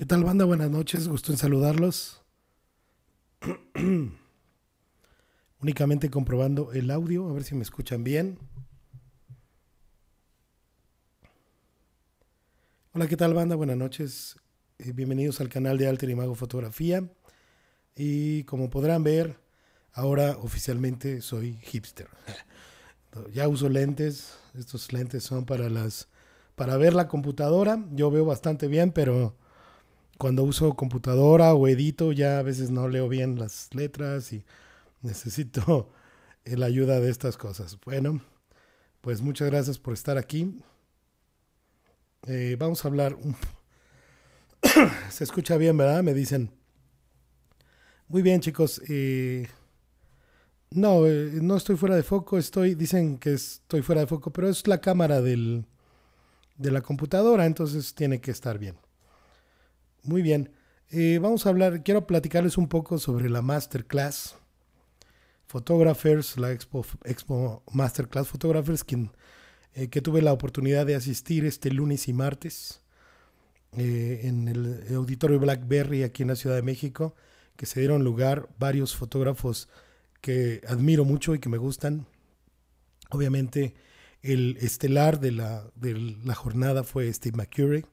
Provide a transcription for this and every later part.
¿Qué tal banda? Buenas noches, gusto en saludarlos. Únicamente comprobando el audio, a ver si me escuchan bien. Hola, ¿qué tal banda? Buenas noches. bienvenidos al canal de Alter Imago Fotografía. Y como podrán ver, ahora oficialmente soy hipster. ya uso lentes. Estos lentes son para las para ver la computadora. Yo veo bastante bien, pero cuando uso computadora o edito ya a veces no leo bien las letras y necesito la ayuda de estas cosas. Bueno, pues muchas gracias por estar aquí. Eh, vamos a hablar. Se escucha bien, ¿verdad? Me dicen. Muy bien, chicos. Eh, no, eh, no estoy fuera de foco. Estoy, dicen que estoy fuera de foco, pero es la cámara de la computadora, entonces tiene que estar bien. Muy bien. Eh, vamos a hablar, quiero platicarles un poco sobre la Masterclass Photographers, la Expo, Masterclass Photographers, quien, eh, que tuve la oportunidad de asistir este lunes y martes eh, en el Auditorio Blackberry aquí en la Ciudad de México, que se dieron lugar varios fotógrafos que admiro mucho y que me gustan. Obviamente, el estelar de la, de la jornada fue Steve McCurry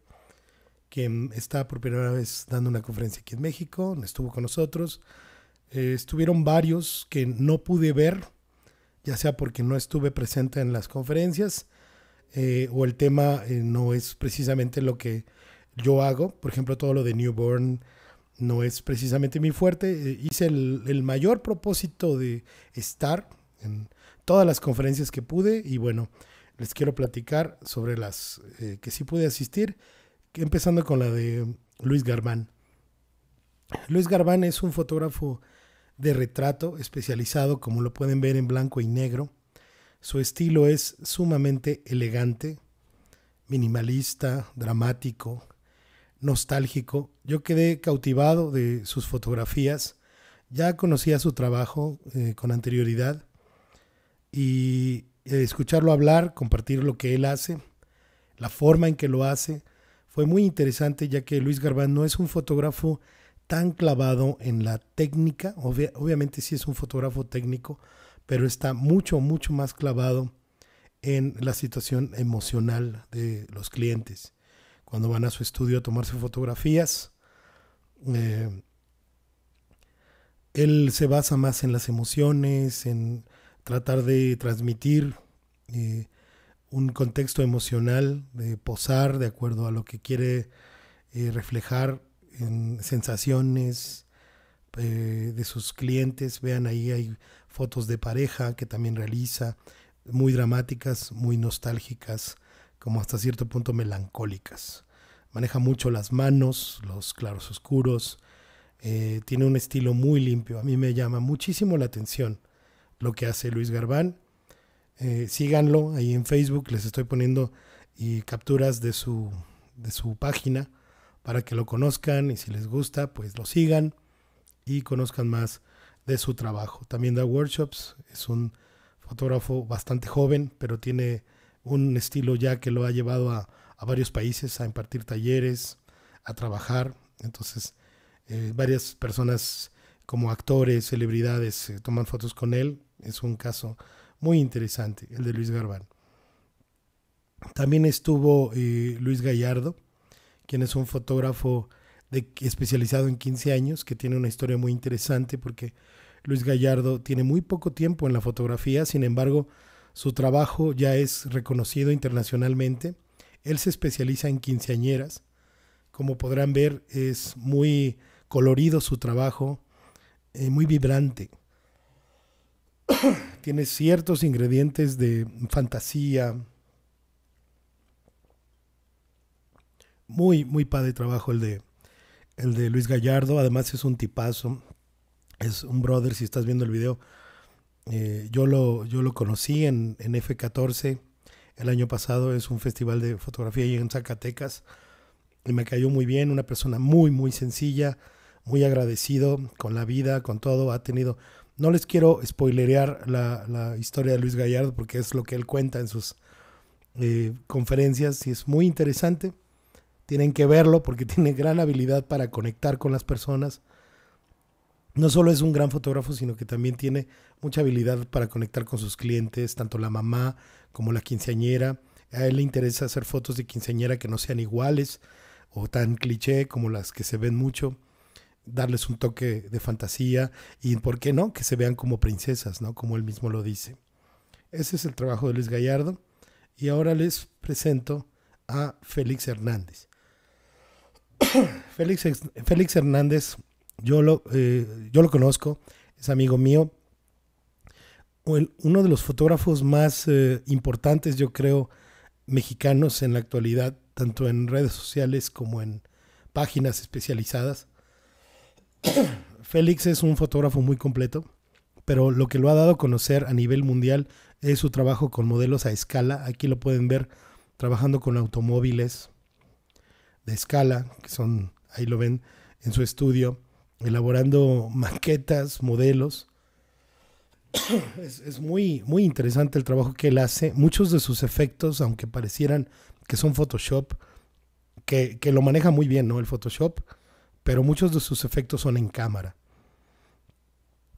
quien mm, está por primera vez dando una conferencia aquí en México, estuvo con nosotros. Eh, estuvieron varios que no pude ver, ya sea porque no estuve presente en las conferencias eh, o el tema eh, no es precisamente lo que yo hago. Por ejemplo, todo lo de Newborn no es precisamente mi fuerte. hice el, el, mayor propósito de estar en todas las conferencias que pude y bueno, les quiero platicar sobre las que sí pude asistir empezando con la de Luis Garbán. Luis Garbán es un fotógrafo de retrato especializado, como lo pueden ver en blanco y negro. Su estilo es sumamente elegante, minimalista, dramático, nostálgico. Yo quedé cautivado de sus fotografías. Ya conocía su trabajo eh, con anterioridad y eh, escucharlo hablar, compartir lo que él hace, la forma en que lo hace, fue muy interesante ya que Luis Garbán no es un fotógrafo tan clavado en la técnica, obviamente sí es un fotógrafo técnico, pero está mucho, mucho más clavado en la situación emocional de los clientes. Cuando van a su estudio a tomarse fotografías, eh, él se basa más en las emociones, en tratar de transmitir eh, un contexto emocional de posar de acuerdo a lo que quiere eh, reflejar en sensaciones eh, de sus clientes. Vean ahí hay fotos de pareja que también realiza, muy dramáticas, muy nostálgicas, como hasta cierto punto melancólicas. Maneja mucho las manos, los claros oscuros, eh, tiene un estilo muy limpio. A mí me llama muchísimo la atención lo que hace Luis Garbán eh, síganlo ahí en Facebook, les estoy poniendo y capturas de su, de su página para que lo conozcan y si les gusta, pues lo sigan y conozcan más de su trabajo. También da workshops, es un fotógrafo bastante joven, pero tiene un estilo ya que lo ha llevado a, varios países a impartir talleres, a trabajar. Entonces, eh, varias personas como actores, celebridades, eh, toman fotos con él. Es un caso muy interesante, el de Luis Garbán. También estuvo eh, Luis Gallardo, quien es un fotógrafo especializado en 15 años, que tiene una historia muy interesante porque Luis Gallardo tiene muy poco tiempo en la fotografía, sin embargo, su trabajo ya es reconocido internacionalmente. Él se especializa en quinceañeras. Como podrán ver, es muy colorido su trabajo, eh, muy vibrante. tiene ciertos ingredientes de fantasía. Muy, muy padre trabajo el de, el de Luis Gallardo. Además es un tipazo. Es un brother, si estás viendo el video. Eh, yo, lo, yo lo conocí en, en, F14 el año pasado. Es un festival de fotografía ahí en Zacatecas. Y me cayó muy bien. Una persona muy, muy sencilla. Muy agradecido con la vida, con todo. Ha tenido no les quiero spoilerear la, historia de Luis Gallardo porque es lo que él cuenta en sus eh, conferencias y es muy interesante. Tienen que verlo porque tiene gran habilidad para conectar con las personas. No solo es un gran fotógrafo, sino que también tiene mucha habilidad para conectar con sus clientes, tanto la mamá como la quinceañera. A él le interesa hacer fotos de quinceañera que no sean iguales o tan cliché como las que se ven mucho darles un toque de fantasía y, ¿por qué no?, que se vean como princesas, ¿no? Como él mismo lo dice. Ese es el trabajo de Luis Gallardo y ahora les presento a Félix Hernández. Félix, Félix, Hernández, yo lo, eh, yo lo conozco, es amigo mío, uno de los fotógrafos más eh, importantes, yo creo, mexicanos en la actualidad, tanto en redes sociales como en páginas especializadas. Félix es un fotógrafo muy completo, pero lo que lo ha dado a conocer a nivel mundial es su trabajo con modelos a escala. Aquí lo pueden ver trabajando con automóviles de escala, que son, ahí lo ven en su estudio, elaborando maquetas, modelos. Es, muy, muy interesante el trabajo que él hace. Muchos de sus efectos, aunque parecieran que son Photoshop, que, que lo maneja muy bien, ¿no? El Photoshop pero muchos de sus efectos son en cámara.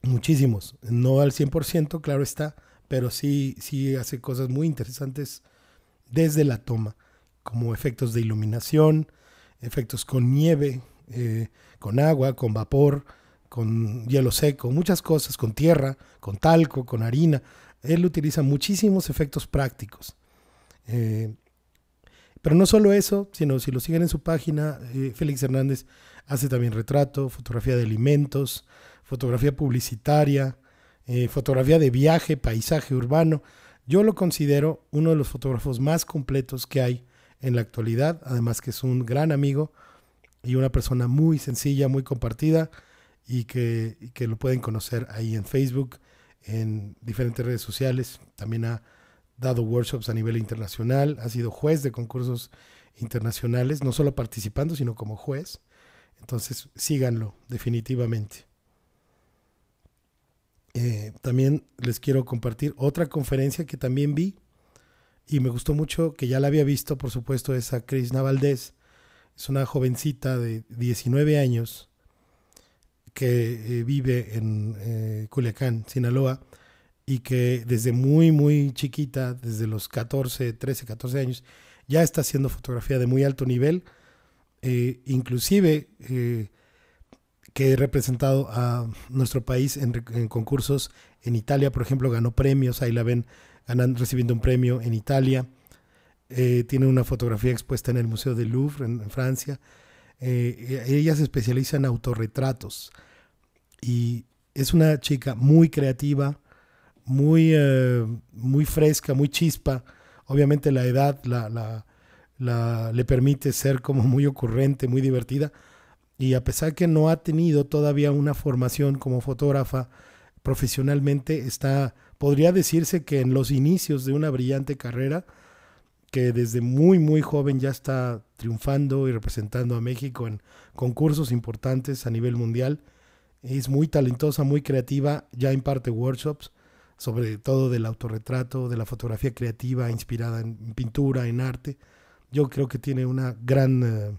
Muchísimos, no al 100%, claro está, pero sí, sí hace cosas muy interesantes desde la toma, como efectos de iluminación, efectos con nieve, eh, con agua, con vapor, con hielo seco, muchas cosas, con tierra, con talco, con harina. Él utiliza muchísimos efectos prácticos. Eh, pero no solo eso, sino si lo siguen en su página, eh, Félix Hernández Hace también retrato, fotografía de alimentos, fotografía publicitaria, eh, fotografía de viaje, paisaje urbano. Yo lo considero uno de los fotógrafos más completos que hay en la actualidad, además que es un gran amigo y una persona muy sencilla, muy compartida y que, y que lo pueden conocer ahí en Facebook, en diferentes redes sociales. También ha dado workshops a nivel internacional, ha sido juez de concursos internacionales, no solo participando, sino como juez. Entonces, síganlo, definitivamente. Eh, también les quiero compartir otra conferencia que también vi y me gustó mucho, que ya la había visto, por supuesto, esa cris Navaldez, Es una jovencita de 19 años que eh, vive en eh, Culiacán, Sinaloa, y que desde muy, muy chiquita, desde los 14, 13, 14 años, ya está haciendo fotografía de muy alto nivel eh, inclusive eh, que he representado a nuestro país en, concursos en Italia, por ejemplo, ganó premios, ahí la ven recibiendo un premio en Italia, eh, tiene una fotografía expuesta en el Museo del Louvre en, Francia, ella se especializa en autorretratos y es una chica muy creativa, muy, muy fresca, muy chispa, obviamente la edad la le permite ser como muy ocurrente, muy divertida. Y a pesar que no ha tenido todavía una formación como fotógrafa profesionalmente, está, podría decirse que en los inicios de una brillante carrera, que desde muy, muy joven ya está triunfando y representando a México en concursos importantes a nivel mundial. Es muy talentosa, muy creativa, ya imparte workshops, sobre todo del autorretrato, de la fotografía creativa inspirada en pintura, en arte yo creo que tiene una gran, eh,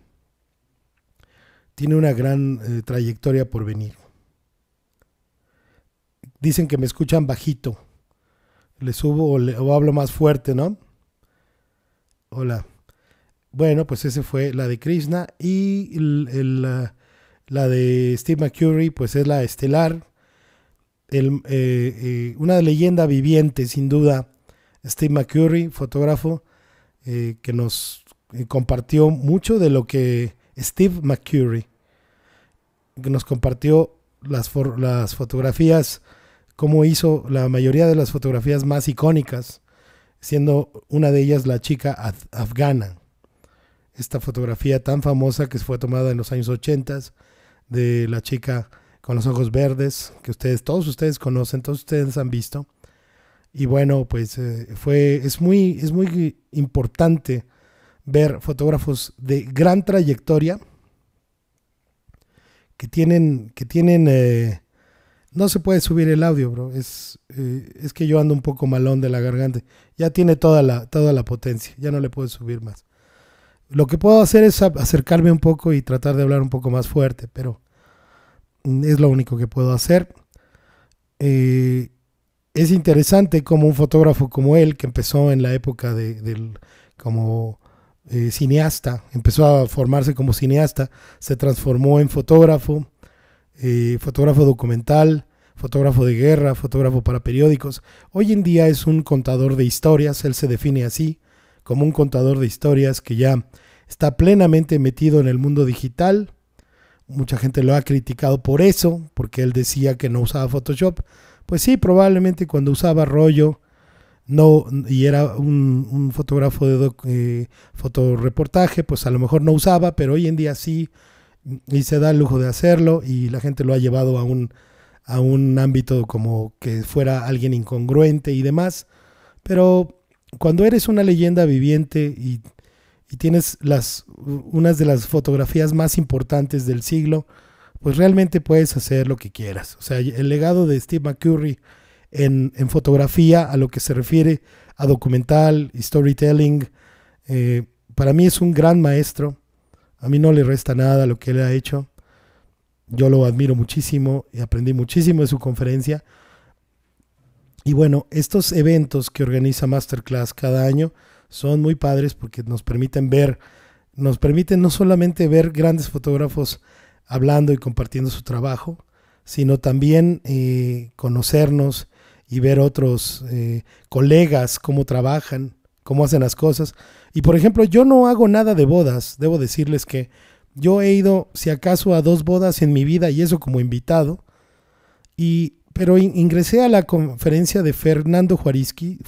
tiene una gran eh, trayectoria por venir. Dicen que me escuchan bajito. Le subo o, hablo más fuerte, ¿no? Hola. Bueno, pues ese fue la de Krishna y la, de Steve McCurry, pues es la estelar, el, eh, una leyenda viviente sin duda. Steve McCurry, fotógrafo, eh, que nos eh, compartió mucho de lo que Steve McCurry, nos compartió las, las fotografías, cómo hizo la mayoría de las fotografías más icónicas, siendo una de ellas la chica afgana. Esta fotografía tan famosa que fue tomada en los años 80 de la chica con los ojos verdes, que ustedes, todos ustedes conocen, todos ustedes han visto. Y bueno, pues eh, fue, es, muy, es muy importante ver fotógrafos de gran trayectoria que tienen, que tienen, eh, no se puede subir el audio, bro. Es, eh, es que yo ando un poco malón de la garganta. Ya tiene toda la, toda la potencia, ya no le puedo subir más. Lo que puedo hacer es acercarme un poco y tratar de hablar un poco más fuerte, pero mm, es lo único que puedo hacer. Eh, es interesante como un fotógrafo como él, que empezó en la época de, como eh, cineasta, empezó a formarse como cineasta, se transformó en fotógrafo, eh, fotógrafo documental, fotógrafo de guerra, fotógrafo para periódicos. Hoy en día es un contador de historias, él se define así, como un contador de historias que ya está plenamente metido en el mundo digital. Mucha gente lo ha criticado por eso, porque él decía que no usaba Photoshop. Pues sí, probablemente cuando usaba rollo no y era un, fotógrafo de doc, eh, fotoreportaje, pues a lo mejor no usaba, pero hoy en día sí y se da el lujo de hacerlo y la gente lo ha llevado a un, a un ámbito como que fuera alguien incongruente y demás. Pero cuando eres una leyenda viviente y, y tienes las, unas de las fotografías más importantes del siglo, pues realmente puedes hacer lo que quieras. O sea, el legado de Steve McCurry en, fotografía, a lo que se refiere a documental, storytelling, eh, para mí es un gran maestro. A mí no le resta nada lo que él ha hecho. Yo lo admiro muchísimo y aprendí muchísimo de su conferencia. Y bueno, estos eventos que organiza Masterclass cada año son muy padres porque nos permiten ver, nos permiten no solamente ver grandes fotógrafos, hablando y compartiendo su trabajo, sino también eh, conocernos y ver otros eh, colegas cómo trabajan, cómo hacen las cosas. Y por ejemplo, yo no hago nada de bodas, debo decirles que yo he ido, si acaso, a dos bodas en mi vida y eso como invitado. Y, pero ingresé a la conferencia de Fernando Juaristi,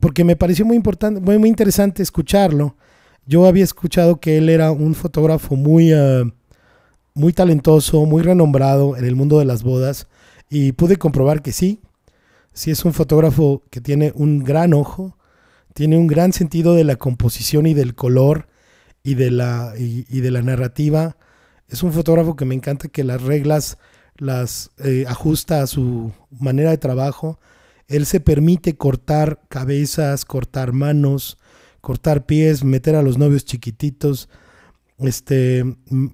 porque me pareció muy importante, muy interesante escucharlo yo había escuchado que él era un fotógrafo muy, eh, muy talentoso, muy renombrado en el mundo de las bodas y pude comprobar que sí. Sí es un fotógrafo que tiene un gran ojo, tiene un gran sentido de la composición y del color y de la, y, de la narrativa. Es un fotógrafo que me encanta que las reglas las eh, ajusta a su manera de trabajo. Él se permite cortar cabezas, cortar manos, cortar pies, meter a los novios chiquititos, este,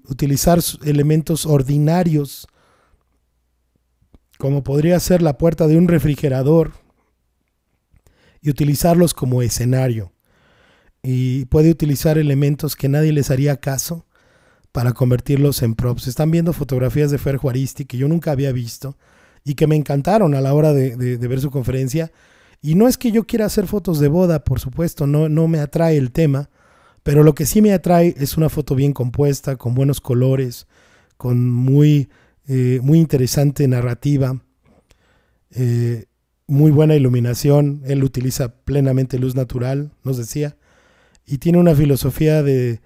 utilizar elementos ordinarios, como podría ser la puerta de un refrigerador, y utilizarlos como escenario. Y puede utilizar elementos que nadie les haría caso para convertirlos en props. Están viendo fotografías de Fer Juaristi que yo nunca había visto y que me encantaron a la hora de, de ver su conferencia y no es que yo quiera hacer fotos de boda, por supuesto, no, no me atrae el tema, pero lo que sí me atrae es una foto bien compuesta, con buenos colores, con muy, eh, muy interesante narrativa, eh, muy buena iluminación. Él utiliza plenamente luz natural, nos decía, y tiene una filosofía de,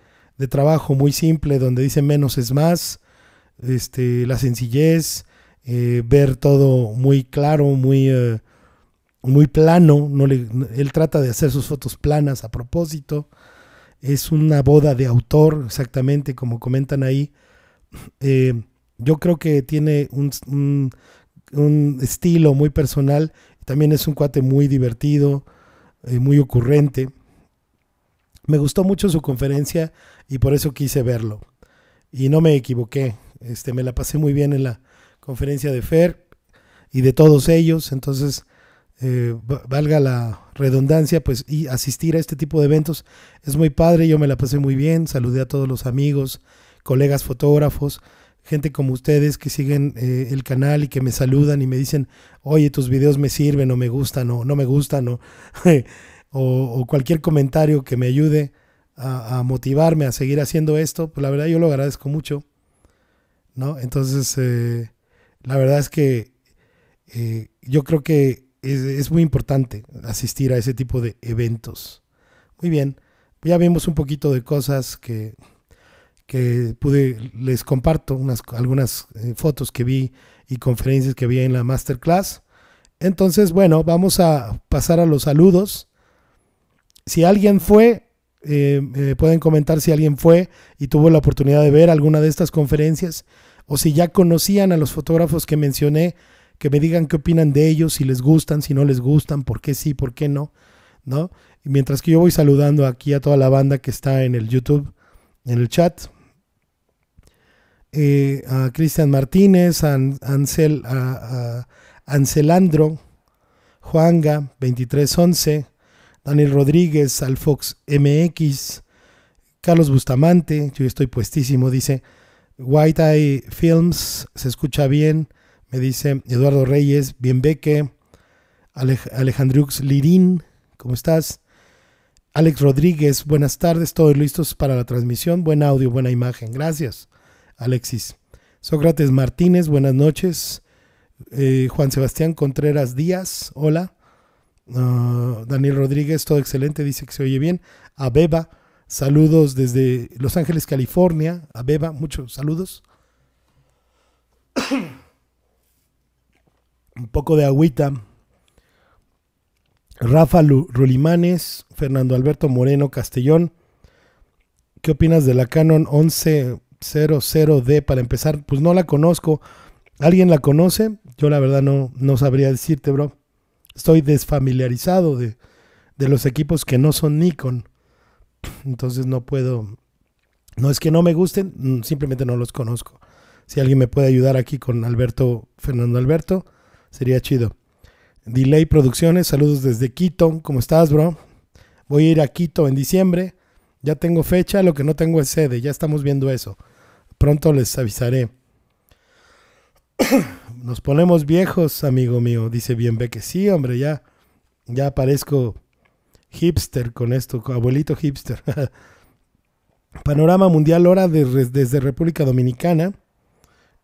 trabajo muy simple donde dice menos es más, este, la sencillez, eh, ver todo muy claro, muy muy plano, no él trata de hacer sus fotos planas a propósito. Es una boda de autor, exactamente como comentan ahí. Eh, yo creo que tiene un, estilo muy personal. También es un cuate muy divertido, eh, muy ocurrente. Me gustó mucho su conferencia y por eso quise verlo. Y no me equivoqué. Este, me la pasé muy bien en la conferencia de Fer y de todos ellos. Entonces, eh, valga la redundancia, pues y asistir a este tipo de eventos es muy padre, yo me la pasé muy bien, saludé a todos los amigos, colegas fotógrafos, gente como ustedes que siguen eh, el canal y que me saludan y me dicen, oye, tus videos me sirven o me gustan o no me gustan o, cualquier comentario que me ayude a, motivarme a seguir haciendo esto, pues la verdad yo lo agradezco mucho, ¿no? Entonces, eh, la verdad es que yo creo que es, muy importante asistir a ese tipo de eventos. Muy bien, ya vimos un poquito de cosas que, pude, les comparto unas, algunas eh, fotos que vi y conferencias que vi en la masterclass. Entonces, bueno, vamos a pasar a los saludos. Si alguien fue, eh, eh, pueden comentar si alguien fue y tuvo la oportunidad de ver alguna de estas conferencias o si ya conocían a los fotógrafos que mencioné que me digan qué opinan de ellos, si les gustan, si no les gustan, por qué sí, por qué no, ¿no? Y mientras que yo voy saludando aquí a toda la banda que está en el YouTube, en el chat, eh, a Cristian Martínez, a, Ansel, Ancelandro, Juanga, 2311, Daniel Rodríguez, Alfox MX, Carlos Bustamante, yo estoy puestísimo, dice White Eye Films, se escucha bien, me dice Eduardo Reyes, Bienbeque, beque. Alejandrux Lirín, ¿cómo estás? Alex Rodríguez, buenas tardes, todos listos para la transmisión, buen audio, buena imagen, gracias, Alexis. Sócrates Martínez, buenas noches. Eh, Juan Sebastián Contreras Díaz, hola. Ah, Daniel Rodríguez, todo excelente, dice que se oye bien. Abeba, saludos desde Los Ángeles, California. Abeba, muchos saludos. un poco de agüita. Rafa Rulimanes, Fernando Alberto Moreno Castellón. ¿Qué opinas de la Canon 1100D para empezar? Pues no la conozco. ¿Alguien la conoce? Yo la verdad no, no sabría decirte, bro. Estoy desfamiliarizado de, de los equipos que no son Nikon. Entonces no puedo... No es que no me gusten, mm, simplemente no los conozco. Si alguien me puede ayudar aquí con Alberto, Fernando Alberto, Sería chido. Delay Producciones, saludos desde Quito. ¿Cómo estás, bro? Voy a ir a Quito en diciembre. Ya tengo fecha, lo que no tengo es sede. Ya estamos viendo eso. Pronto les avisaré. Nos ponemos viejos, amigo mío. Dice bien ve que sí, hombre, ya. Ya parezco hipster con esto, abuelito hipster. Panorama Mundial, hora desde República Dominicana.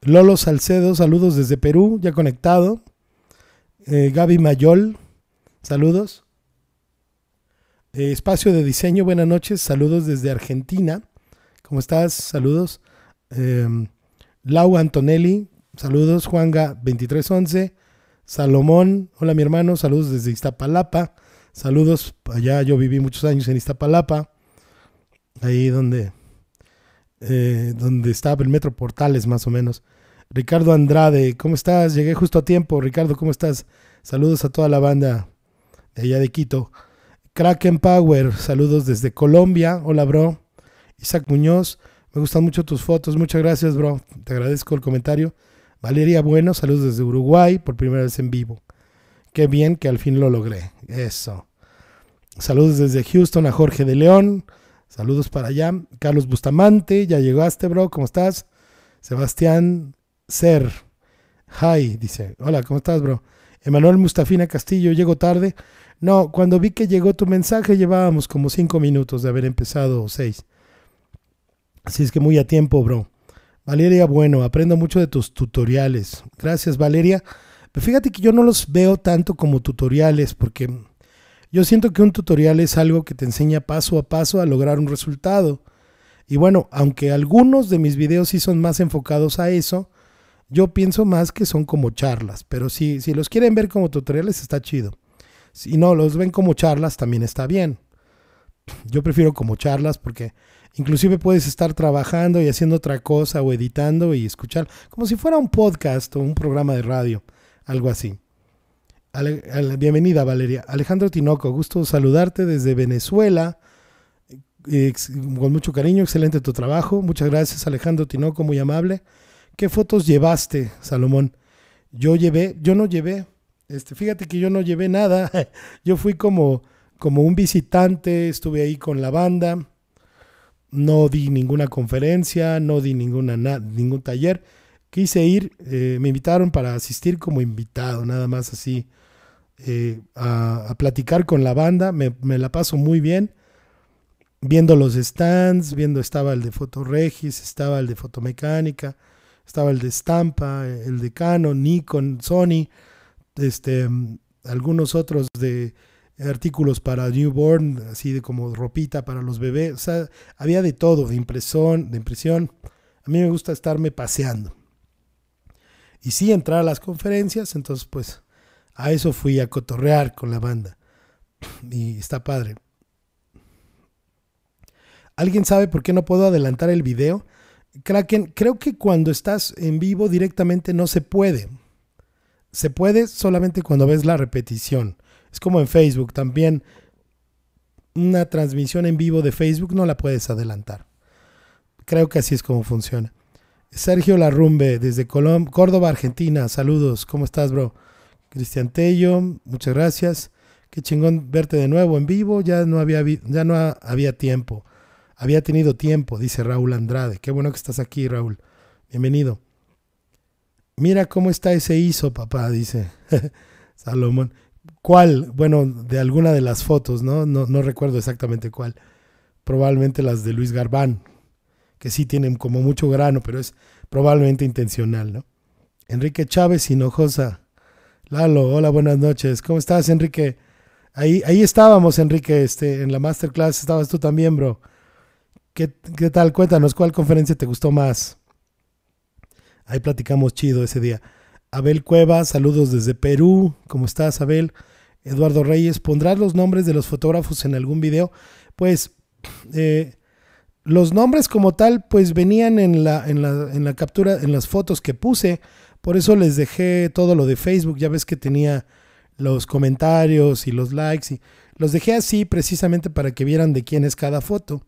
Lolo Salcedo, saludos desde Perú, ya conectado. Gabi eh, Gaby Mayol, saludos. Eh, espacio de Diseño, buenas noches, saludos desde Argentina. ¿Cómo estás? Saludos. Em, Lau Antonelli, saludos. Juanga2311, Salomón, hola mi hermano, saludos desde Iztapalapa. Saludos, allá yo viví muchos años en Iztapalapa, ahí donde, eh, donde estaba el Metro Portales más o menos. Ricardo Andrade, ¿cómo estás? Llegué justo a tiempo. Ricardo, ¿cómo estás? Saludos a toda la banda de allá de Quito. Kraken Power, saludos desde Colombia. Hola, bro. Isaac Muñoz, me gustan mucho tus fotos. Muchas gracias, bro. Te agradezco el comentario. Valeria Bueno, saludos desde Uruguay por primera vez en vivo. Qué bien que al fin lo logré. Eso. Saludos desde Houston a Jorge de León. Saludos para allá. Carlos Bustamante, ya llegaste, bro. ¿Cómo estás? Sebastián ser. Hi, dice. Hola, ¿cómo estás, bro? Emanuel Mustafina Castillo, llego tarde. No, cuando vi que llegó tu mensaje llevábamos como cinco minutos de haber empezado o seis. Así es que muy a tiempo, bro. Valeria, bueno, aprendo mucho de tus tutoriales. Gracias, Valeria. Pero fíjate que yo no los veo tanto como tutoriales porque yo siento que un tutorial es algo que te enseña paso a paso a lograr un resultado. Y bueno, aunque algunos de mis videos sí son más enfocados a eso, yo pienso más que son como charlas, pero si, si los quieren ver como tutoriales está chido. Si no los ven como charlas también está bien. Yo prefiero como charlas porque inclusive puedes estar trabajando y haciendo otra cosa o editando y escuchar como si fuera un podcast o un programa de radio, algo así. bienvenida Valeria. Alejandro Tinoco, gusto saludarte desde Venezuela. con mucho cariño, excelente tu trabajo. Muchas gracias Alejandro Tinoco, muy amable. ¿Qué fotos llevaste, Salomón? Yo llevé, yo no llevé. Este, fíjate que yo no llevé nada. Yo fui como, como un visitante, estuve ahí con la banda. No di ninguna conferencia, no di ninguna, nada ningún taller. Quise ir, eh, me invitaron para asistir como invitado, nada más así, eh, a, platicar con la banda. Me, la paso muy bien, viendo los stands, viendo estaba el de fotoregis, estaba el de fotomecánica estaba el de Stampa, el de Canon, Nikon, Sony, este, algunos otros de artículos para newborn, así de como ropita para los bebés, o sea, había de todo, de impresión, de impresión. A mí me gusta estarme paseando. Y sí entrar a las conferencias, entonces pues a eso fui a cotorrear con la banda. Y está padre. ¿Alguien sabe por qué no puedo adelantar el video? Kraken, creo que cuando estás en vivo directamente no se puede. Se puede solamente cuando ves la repetición. Es como en Facebook también. Una transmisión en vivo de Facebook no la puedes adelantar. Creo que así es como funciona. Sergio Larrumbe, desde Córdoba, Argentina. Saludos, ¿cómo estás, bro? Cristian Tello, muchas gracias. Qué chingón verte de nuevo en vivo. Ya no había, ya no había tiempo. Había tenido tiempo, dice Raúl Andrade. Qué bueno que estás aquí, Raúl. Bienvenido. Mira cómo está ese ISO, papá, dice Salomón. ¿Cuál? Bueno, de alguna de las fotos, ¿no? ¿no? recuerdo exactamente cuál. Probablemente las de Luis Garbán, que sí tienen como mucho grano, pero es probablemente intencional, ¿no? Enrique Chávez Hinojosa. Lalo, hola, buenas noches. ¿Cómo estás, Enrique? Ahí, ahí estábamos, Enrique, este, en la masterclass estabas tú también, bro. ¿Qué, tal? Cuéntanos, ¿cuál conferencia te gustó más? Ahí platicamos chido ese día. Abel Cueva, saludos desde Perú. ¿Cómo estás, Abel? Eduardo Reyes, ¿pondrás los nombres de los fotógrafos en algún video? Pues eh, los nombres como tal, pues venían en la, en, la, en la captura, en las fotos que puse. Por eso les dejé todo lo de Facebook. Ya ves que tenía los comentarios y los likes. Y los dejé así precisamente para que vieran de quién es cada foto.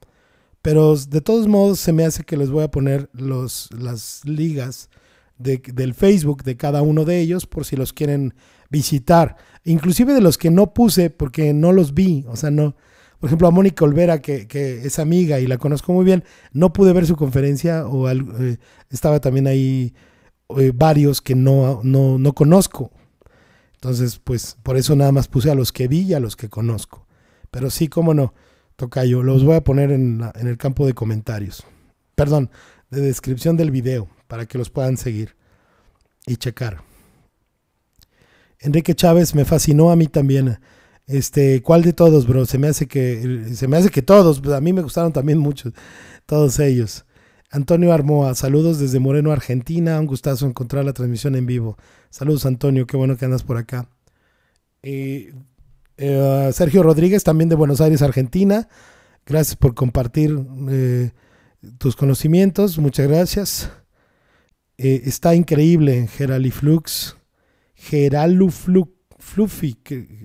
Pero de todos modos se me hace que les voy a poner los, las ligas del Facebook de cada uno de ellos por si los quieren visitar. Inclusive de los que no puse porque no los vi. O sea, no. Por ejemplo, a Mónica Olvera, que, es amiga y la conozco muy bien, no pude ver su conferencia o eh, estaba también ahí eh, varios que no, no conozco. Entonces, pues por eso nada más puse a los que vi y a los que conozco. Pero sí, cómo no. Tocayo, los voy a poner en, el campo de comentarios. Perdón, de descripción del video, para que los puedan seguir y checar. Enrique Chávez me fascinó a mí también. Este, ¿cuál de todos, bro? Se me hace que se me hace que todos, pues, a mí me gustaron también muchos todos ellos. Antonio Armoa, saludos desde Moreno, Argentina. Un gustazo encontrar la transmisión en vivo. Saludos, Antonio, qué bueno que andas por acá. Eh, eh, Sergio Rodríguez, también de Buenos Aires, Argentina. Gracias por compartir eh, tus conocimientos. Muchas gracias. Eh, está increíble Geraliflux. Geraluflux.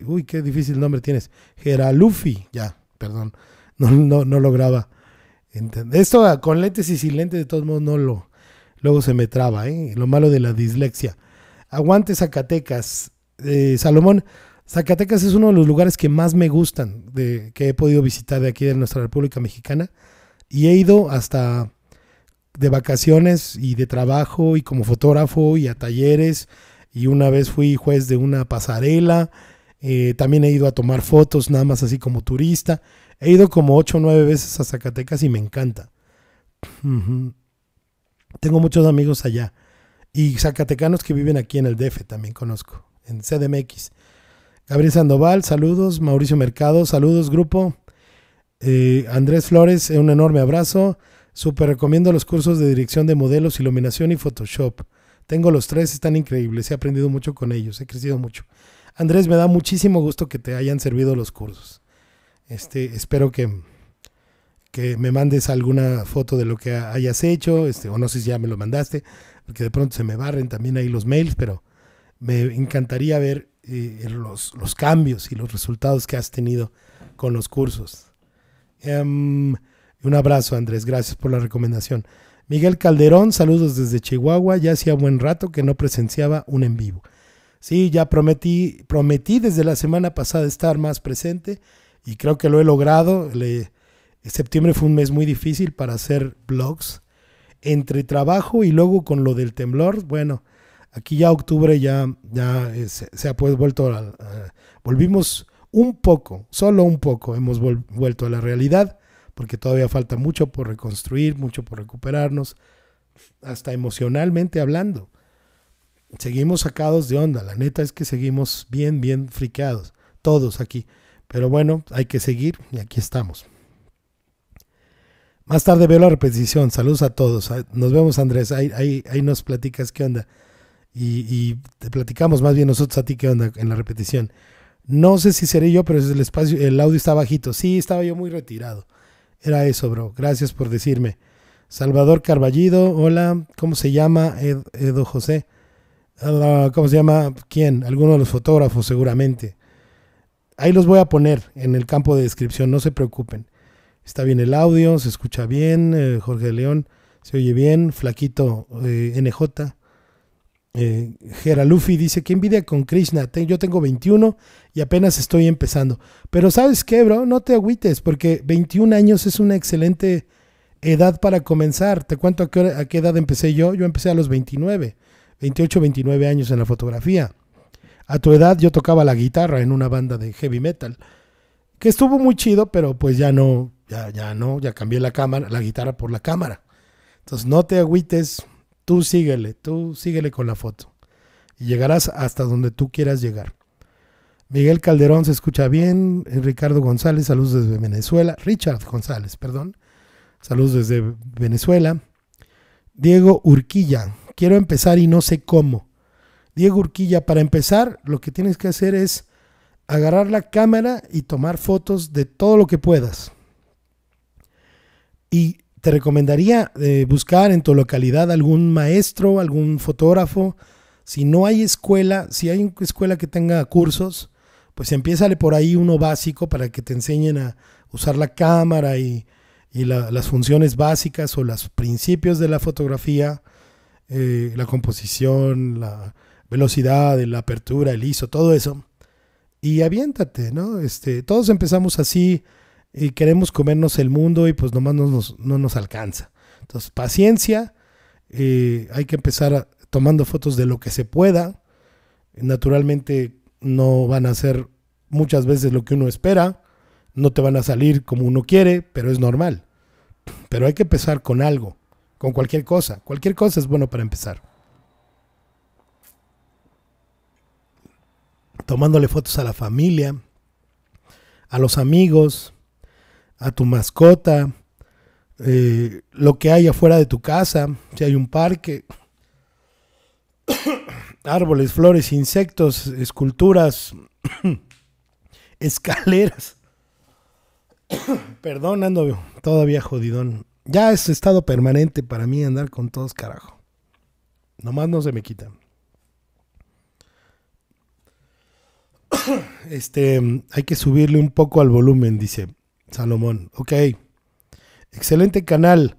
uy, qué difícil nombre tienes. Geralufi, ya, perdón, no, no, no lograba. Entender. Esto ah, con lentes y sin lentes, de todos modos, no lo. Luego se me traba, Lo malo de la dislexia. Aguante Zacatecas. Salomón, Zacatecas es uno de los lugares que más me gustan, de, que he podido visitar de aquí de nuestra República Mexicana. Y he ido hasta de vacaciones y de trabajo y como fotógrafo y a talleres. Y una vez fui juez de una pasarela. Eh, también he ido a tomar fotos, nada más así como turista. He ido como ocho o 9 veces a Zacatecas y me encanta. Tengo muchos amigos allá. Y zacatecanos que viven aquí en el DF también conozco, en CDMX. Gabriel Sandoval, saludos. Mauricio Mercado, saludos, grupo. Eh, Andrés Flores, un enorme abrazo. Super recomiendo los cursos de dirección de modelos, iluminación y Photoshop. Tengo los tres, están increíbles. He aprendido mucho con ellos, he crecido mucho. Andrés, me da muchísimo gusto que te hayan servido los cursos. Este, espero que, que me mandes alguna foto de lo que hayas hecho, este, o no sé si ya me lo mandaste, porque de pronto se me barren también ahí los mails, pero me encantaría ver los, los, cambios y los resultados que has tenido con los cursos. Em, un abrazo, Andrés. Gracias por la recomendación. Miguel Calderón, saludos desde Chihuahua. Ya hacía buen rato que no presenciaba un en vivo. Sí, ya prometí, prometí desde la semana pasada estar más presente y creo que lo he logrado. Le, septiembre fue un mes muy difícil para hacer blogs entre trabajo y luego con lo del temblor. Bueno, Aquí ya octubre ya, ya eh, se, ha pues vuelto volvimos un poco, solo un poco hemos vuelto a la realidad, porque todavía falta mucho por reconstruir, mucho por recuperarnos, hasta emocionalmente hablando. Seguimos sacados de onda, la neta es que seguimos bien, bien friqueados, todos aquí. Pero bueno, hay que seguir y aquí estamos. Más tarde veo la repetición. Saludos a todos. Nos vemos, Andrés. Ahí, ahí, ahí nos platicas qué onda y, te platicamos más bien nosotros a ti que en la repetición. No sé si seré yo, pero es el espacio, el audio está bajito. Sí, estaba yo muy retirado. Era eso, bro. Gracias por decirme. Salvador Carballido, hola. ¿Cómo se llama Edo José? ¿Cómo se llama? ¿Quién? Alguno de los fotógrafos, seguramente. Ahí los voy a poner en el campo de descripción, no se preocupen. Está bien el audio, se escucha bien. Eh, Jorge León, se oye bien. Flaquito eh, NJ. Eh, Luffy dice, que envidia con Krishna? yo tengo 21 y apenas estoy empezando. Pero sabes qué, bro, no te agüites porque 21 años es una excelente edad para comenzar. Te cuento a qué, edad empecé yo. Yo empecé a los 29, 28, 29 años en la fotografía. A tu edad yo tocaba la guitarra en una banda de heavy metal, que estuvo muy chido, pero pues ya no, ya, ya no, ya cambié la cámara, la guitarra por la cámara. Entonces no te agüites, Tú síguele, tú síguele con la foto. Y llegarás hasta donde tú quieras llegar. Miguel Calderón se escucha bien. Ricardo González, saludos desde Venezuela. Richard González, perdón. Saludos desde Venezuela. Diego Urquilla, quiero empezar y no sé cómo. Diego Urquilla, para empezar, lo que tienes que hacer es agarrar la cámara y tomar fotos de todo lo que puedas. Y te recomendaría eh, buscar en tu localidad algún maestro, algún fotógrafo. Si no hay escuela, si hay escuela que tenga cursos, pues empiézale por ahí uno básico para que te enseñen a usar la cámara y, las funciones básicas o los principios de la fotografía, eh, la composición, la velocidad, la apertura, el ISO, todo eso. Y aviéntate, ¿no? Este, todos empezamos así y queremos comernos el mundo y pues nomás no nos, alcanza. Entonces, paciencia, eh, hay que empezar tomando fotos de lo que se pueda. Naturalmente no van a ser muchas veces lo que uno espera, no te van a salir como uno quiere, pero es normal. Pero hay que empezar con algo, con cualquier cosa. Cualquier cosa es bueno para empezar. Tomándole fotos a la familia, a los amigos, a tu mascota, eh, lo que hay afuera de tu casa, si hay un parque, árboles, flores, insectos, esculturas, escaleras. Perdón, ando todavía jodidón. Ya es estado permanente para mí andar con todos, carajo. Nomás no se me quitan... Este, hay que subirle un poco al volumen, dice. Salomón, ok. Excelente canal.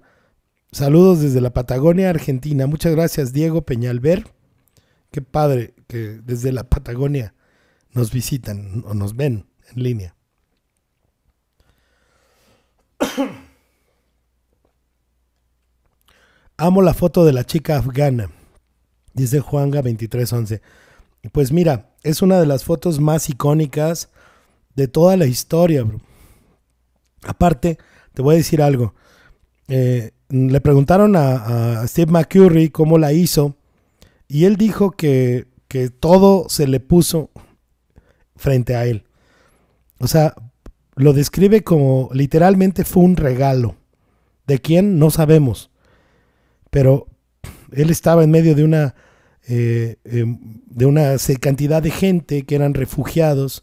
Saludos desde la Patagonia, Argentina. Muchas gracias, Diego Peñalver. Qué padre que desde la Patagonia nos visitan o nos ven en línea. Amo la foto de la chica afgana, dice Juanga 2311. Pues mira, es una de las fotos más icónicas de toda la historia, bro. Aparte, te voy a decir algo. Eh, le preguntaron a, Steve McCurry cómo la hizo y él dijo que, todo se le puso frente a él. O sea, lo describe como literalmente fue un regalo. ¿De quién? No sabemos. Pero él estaba en medio de una, eh, em, de una cantidad de gente que eran refugiados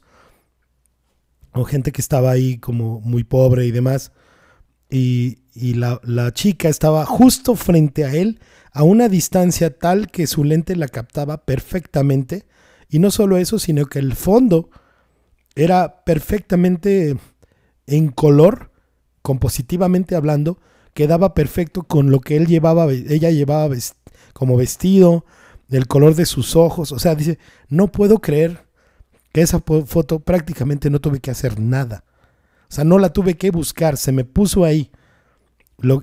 o gente que estaba ahí como muy pobre y demás. Y, la, la, chica estaba justo frente a él, a una distancia tal que su lente la captaba perfectamente. Y no solo eso, sino que el fondo era perfectamente en color, compositivamente hablando, quedaba perfecto con lo que él llevaba, ella llevaba como vestido, el color de sus ojos. O sea, dice, no puedo creer que esa foto prácticamente no tuve que hacer nada. O sea, no la tuve que buscar, se me puso ahí.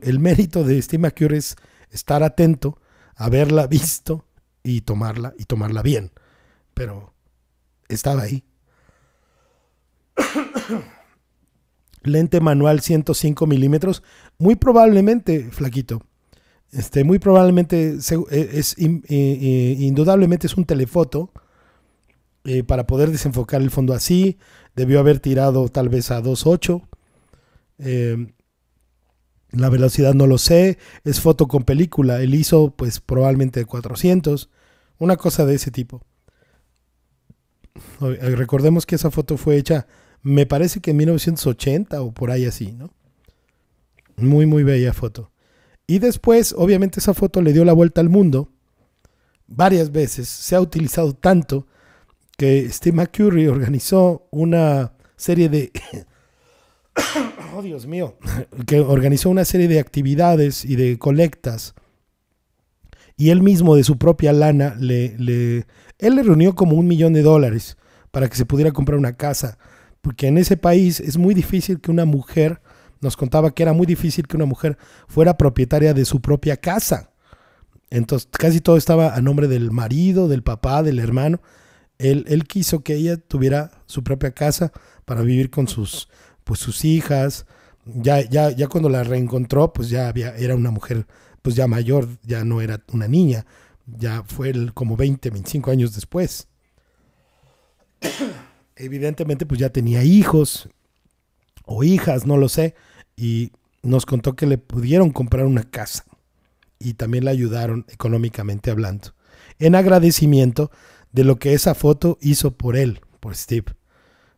el mérito de Steve McCure es estar atento, haberla visto y tomarla, y tomarla bien. Pero estaba ahí. Lente manual 105 milímetros. Muy probablemente, flaquito. Este, muy probablemente, e-, es, e-, e-, indudablemente es un telefoto eh, para poder desenfocar el fondo así. Debió haber tirado tal vez a 2.8. Eh, la velocidad no lo sé. Es foto con película. Él hizo pues probablemente 400. Una cosa de ese tipo. Eh, recordemos que esa foto fue hecha, me parece que en 1980 o por ahí así, ¿no? Muy, muy bella foto. Y después, obviamente, esa foto le dio la vuelta al mundo varias veces. Se ha utilizado tanto que Steve McCurry organizó una serie de... oh Dios mío, que organizó una serie de actividades y de colectas y él mismo de su propia lana le, le, él le reunió como un millón de dólares para que se pudiera comprar una casa porque en ese país es muy difícil que una mujer nos contaba que era muy difícil que una mujer fuera propietaria de su propia casa entonces casi todo estaba a nombre del marido del papá del hermano él, quiso que ella tuviera su propia casa para vivir con sus, pues, sus hijas. Ya, ya, ya cuando la reencontró, pues ya había, era una mujer pues ya mayor, ya no era una niña, ya fue como 20, 25 años después. Evidentemente pues ya tenía hijos o hijas, no lo sé, y nos contó que le pudieron comprar una casa y también la ayudaron económicamente hablando. En agradecimiento de lo que esa foto hizo por él, por Steve.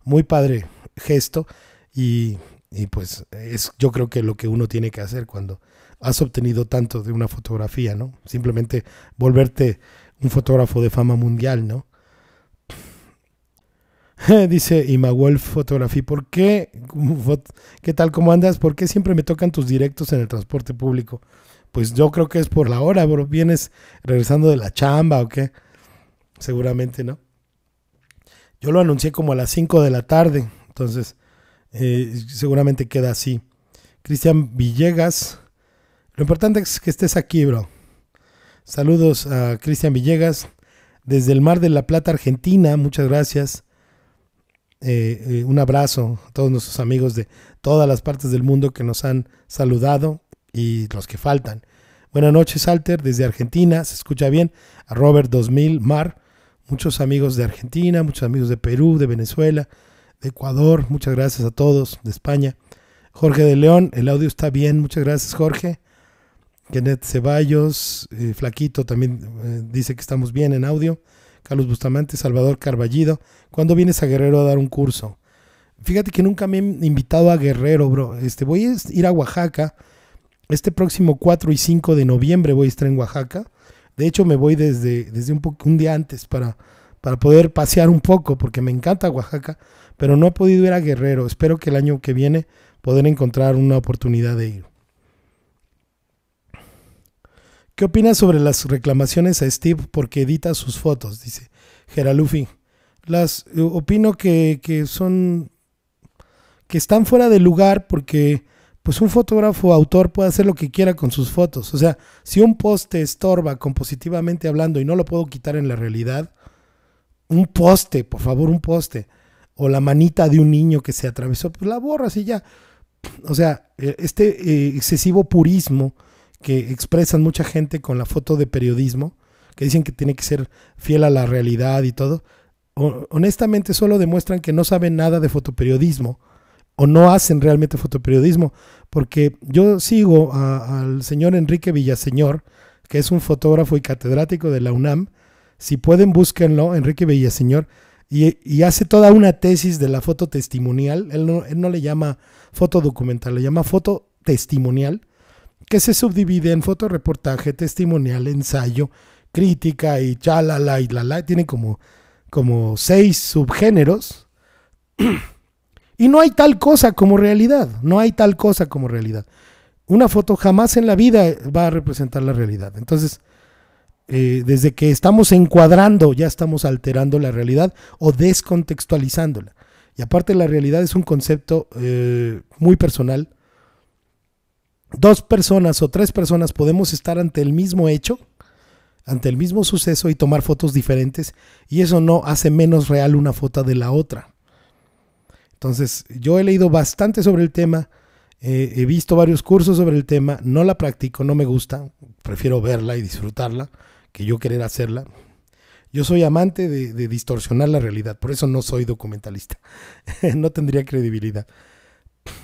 Muy padre gesto y, pues es yo creo que lo que uno tiene que hacer cuando has obtenido tanto de una fotografía, ¿no? Simplemente volverte un fotógrafo de fama mundial, ¿no? Dice Wolf Photography, ¿por qué? ¿Qué tal? ¿Cómo andas? ¿Por qué siempre me tocan tus directos en el transporte público? Pues yo creo que es por la hora, bro. ¿Vienes regresando de la chamba o qué? seguramente, ¿no? Yo lo anuncié como a las 5 de la tarde, entonces eh, seguramente queda así. Cristian Villegas, lo importante es que estés aquí, bro. Saludos a Cristian Villegas desde el Mar de la Plata, Argentina, muchas gracias. Eh, eh, un abrazo a todos nuestros amigos de todas las partes del mundo que nos han saludado y los que faltan. Buenas noches, Alter, desde Argentina, se escucha bien. A Robert 2000 Mar, muchos amigos de Argentina, muchos amigos de Perú, de Venezuela, de Ecuador, muchas gracias a todos, de España. Jorge de León, el audio está bien, muchas gracias Jorge. Kenneth Ceballos, eh, Flaquito también eh, dice que estamos bien en audio. Carlos Bustamante, Salvador Carballido. ¿Cuándo vienes a Guerrero a dar un curso? Fíjate que nunca me han invitado a Guerrero, bro. Este, voy a ir a Oaxaca. Este próximo 4 y 5 de noviembre voy a estar en Oaxaca. De hecho, me voy desde, desde un, un día antes para, para poder pasear un poco, porque me encanta Oaxaca, pero no he podido ir a Guerrero. Espero que el año que viene poder encontrar una oportunidad de ir. ¿Qué opinas sobre las reclamaciones a Steve porque edita sus fotos? Dice Geralufi. Las eh, opino que, que son que están fuera de lugar porque pues un fotógrafo autor puede hacer lo que quiera con sus fotos. O sea, si un poste estorba compositivamente hablando y no lo puedo quitar en la realidad, un poste, por favor, un poste. O la manita de un niño que se atravesó, pues la borras y ya. O sea, e, este eh, excesivo purismo que expresan mucha gente con la foto de periodismo, que dicen que tiene que ser fiel a la realidad y todo, honestamente solo demuestran que no saben nada de fotoperiodismo o no hacen realmente fotoperiodismo, porque yo sigo al señor Enrique Villaseñor, que es un fotógrafo y catedrático de la UNAM, si pueden búsquenlo, Enrique Villaseñor, y, hace toda una tesis de la foto testimonial, él no, le llama foto documental, le llama foto testimonial, que se subdivide en fotoreportaje, testimonial, ensayo, crítica y chalala y la la, tiene como, como seis subgéneros. Y no hay tal cosa como realidad, no hay tal cosa como realidad. Una foto jamás en la vida va a representar la realidad. Entonces, eh, desde que estamos encuadrando, ya estamos alterando la realidad o descontextualizándola. Y aparte la realidad es un concepto eh, muy personal. Dos personas o tres personas podemos estar ante el mismo hecho, ante el mismo suceso y tomar fotos diferentes y eso no hace menos real una foto de la otra. Entonces, yo he leído bastante sobre el tema, eh, he visto varios cursos sobre el tema, no la practico, no me gusta, prefiero verla y disfrutarla que yo querer hacerla. Yo soy amante de, distorsionar la realidad, por eso no soy documentalista, no tendría credibilidad.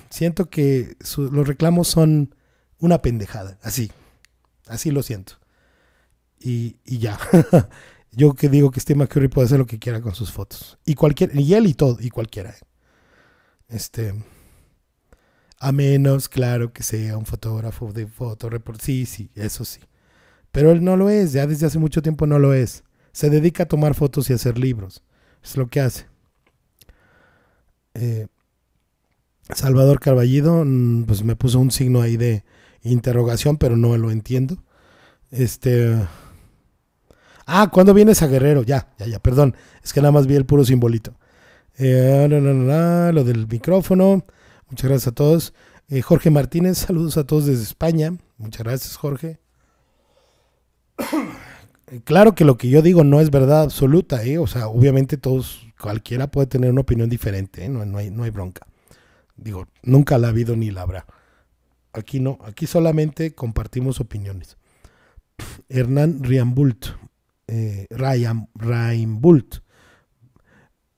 Siento que los reclamos son una pendejada, así, así lo siento. Y, ya. yo que digo que Steve McCurry puede hacer lo que quiera con sus fotos. Y cualquier, y él y todo, y cualquiera. Eh. Este, a menos, claro, que sea un fotógrafo de foto Sí, sí, eso sí. Pero él no lo es, ya desde hace mucho tiempo no lo es. Se dedica a tomar fotos y a hacer libros. Es lo que hace. Eh, Salvador Carballido, mm, pues me puso un signo ahí de interrogación, pero no lo entiendo. Este. Ah, ¿cuándo vienes a Guerrero? Ya, ya, ya, perdón. Es que nada más vi el puro simbolito. Eh, lo del micrófono. Muchas gracias a todos. Eh, Jorge Martínez, saludos a todos desde España. Muchas gracias, Jorge. Eh, claro que lo que yo digo no es verdad absoluta, o sea, obviamente todos, cualquiera puede tener una opinión diferente, no, hay, no hay bronca. Digo, nunca la ha habido ni la habrá. Aquí no, aquí solamente compartimos opiniones. Hernán Riambult, eh, Ryan,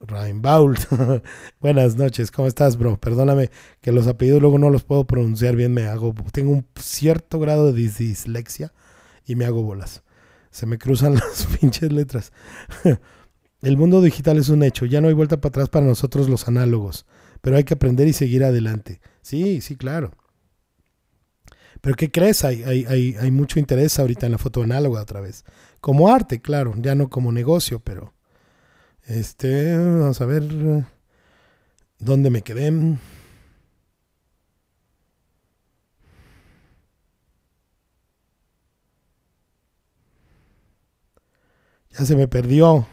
Reinbault. Buenas noches, ¿cómo estás, bro? Perdóname que los apellidos luego no los puedo pronunciar bien, me hago. Tengo un cierto grado de dislexia y me hago bolas. Se me cruzan las pinches letras. El mundo digital es un hecho, ya no hay vuelta para atrás para nosotros los análogos, pero hay que aprender y seguir adelante. Sí, sí, claro. Pero ¿qué crees? Hay, hay, hay, hay mucho interés ahorita en la foto análoga otra vez. Como arte, claro, ya no como negocio, pero este, vamos a ver dónde me quedé. Ya se me perdió.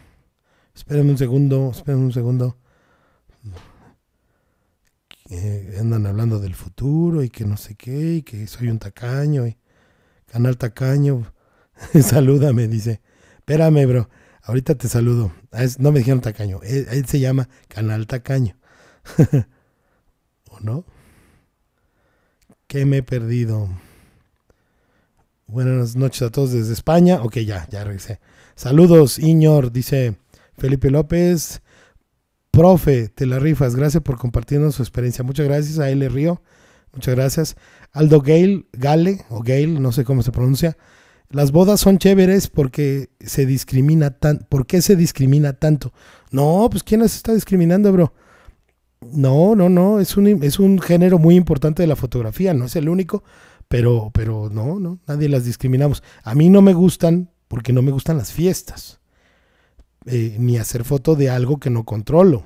espérenme un segundo, esperen un segundo. andan hablando del futuro y que no sé qué, y que soy un tacaño. Y Canal Tacaño, salúdame, dice. Espérame, bro. Ahorita te saludo. Ah, no me dijeron tacaño. E, él, se llama Canal Tacaño. ¿O no? ¿Qué me he perdido? Buenas noches a todos desde España. Ok, ya, ya regresé. Saludos, Iñor, dice Felipe López. Profe, te la rifas. Gracias por compartirnos su experiencia. Muchas gracias a L. Río. Muchas gracias. Aldo Gale, Gale, o Gale, no sé cómo se pronuncia las bodas son chéveres porque se discrimina tan, ¿por qué se discrimina tanto? No, pues ¿quién las está discriminando, bro? No, no, no, es un, es un género muy importante de la fotografía, no es el único, pero, pero no, no, nadie las discriminamos. A mí no me gustan porque no me gustan las fiestas, eh, ni hacer foto de algo que no controlo.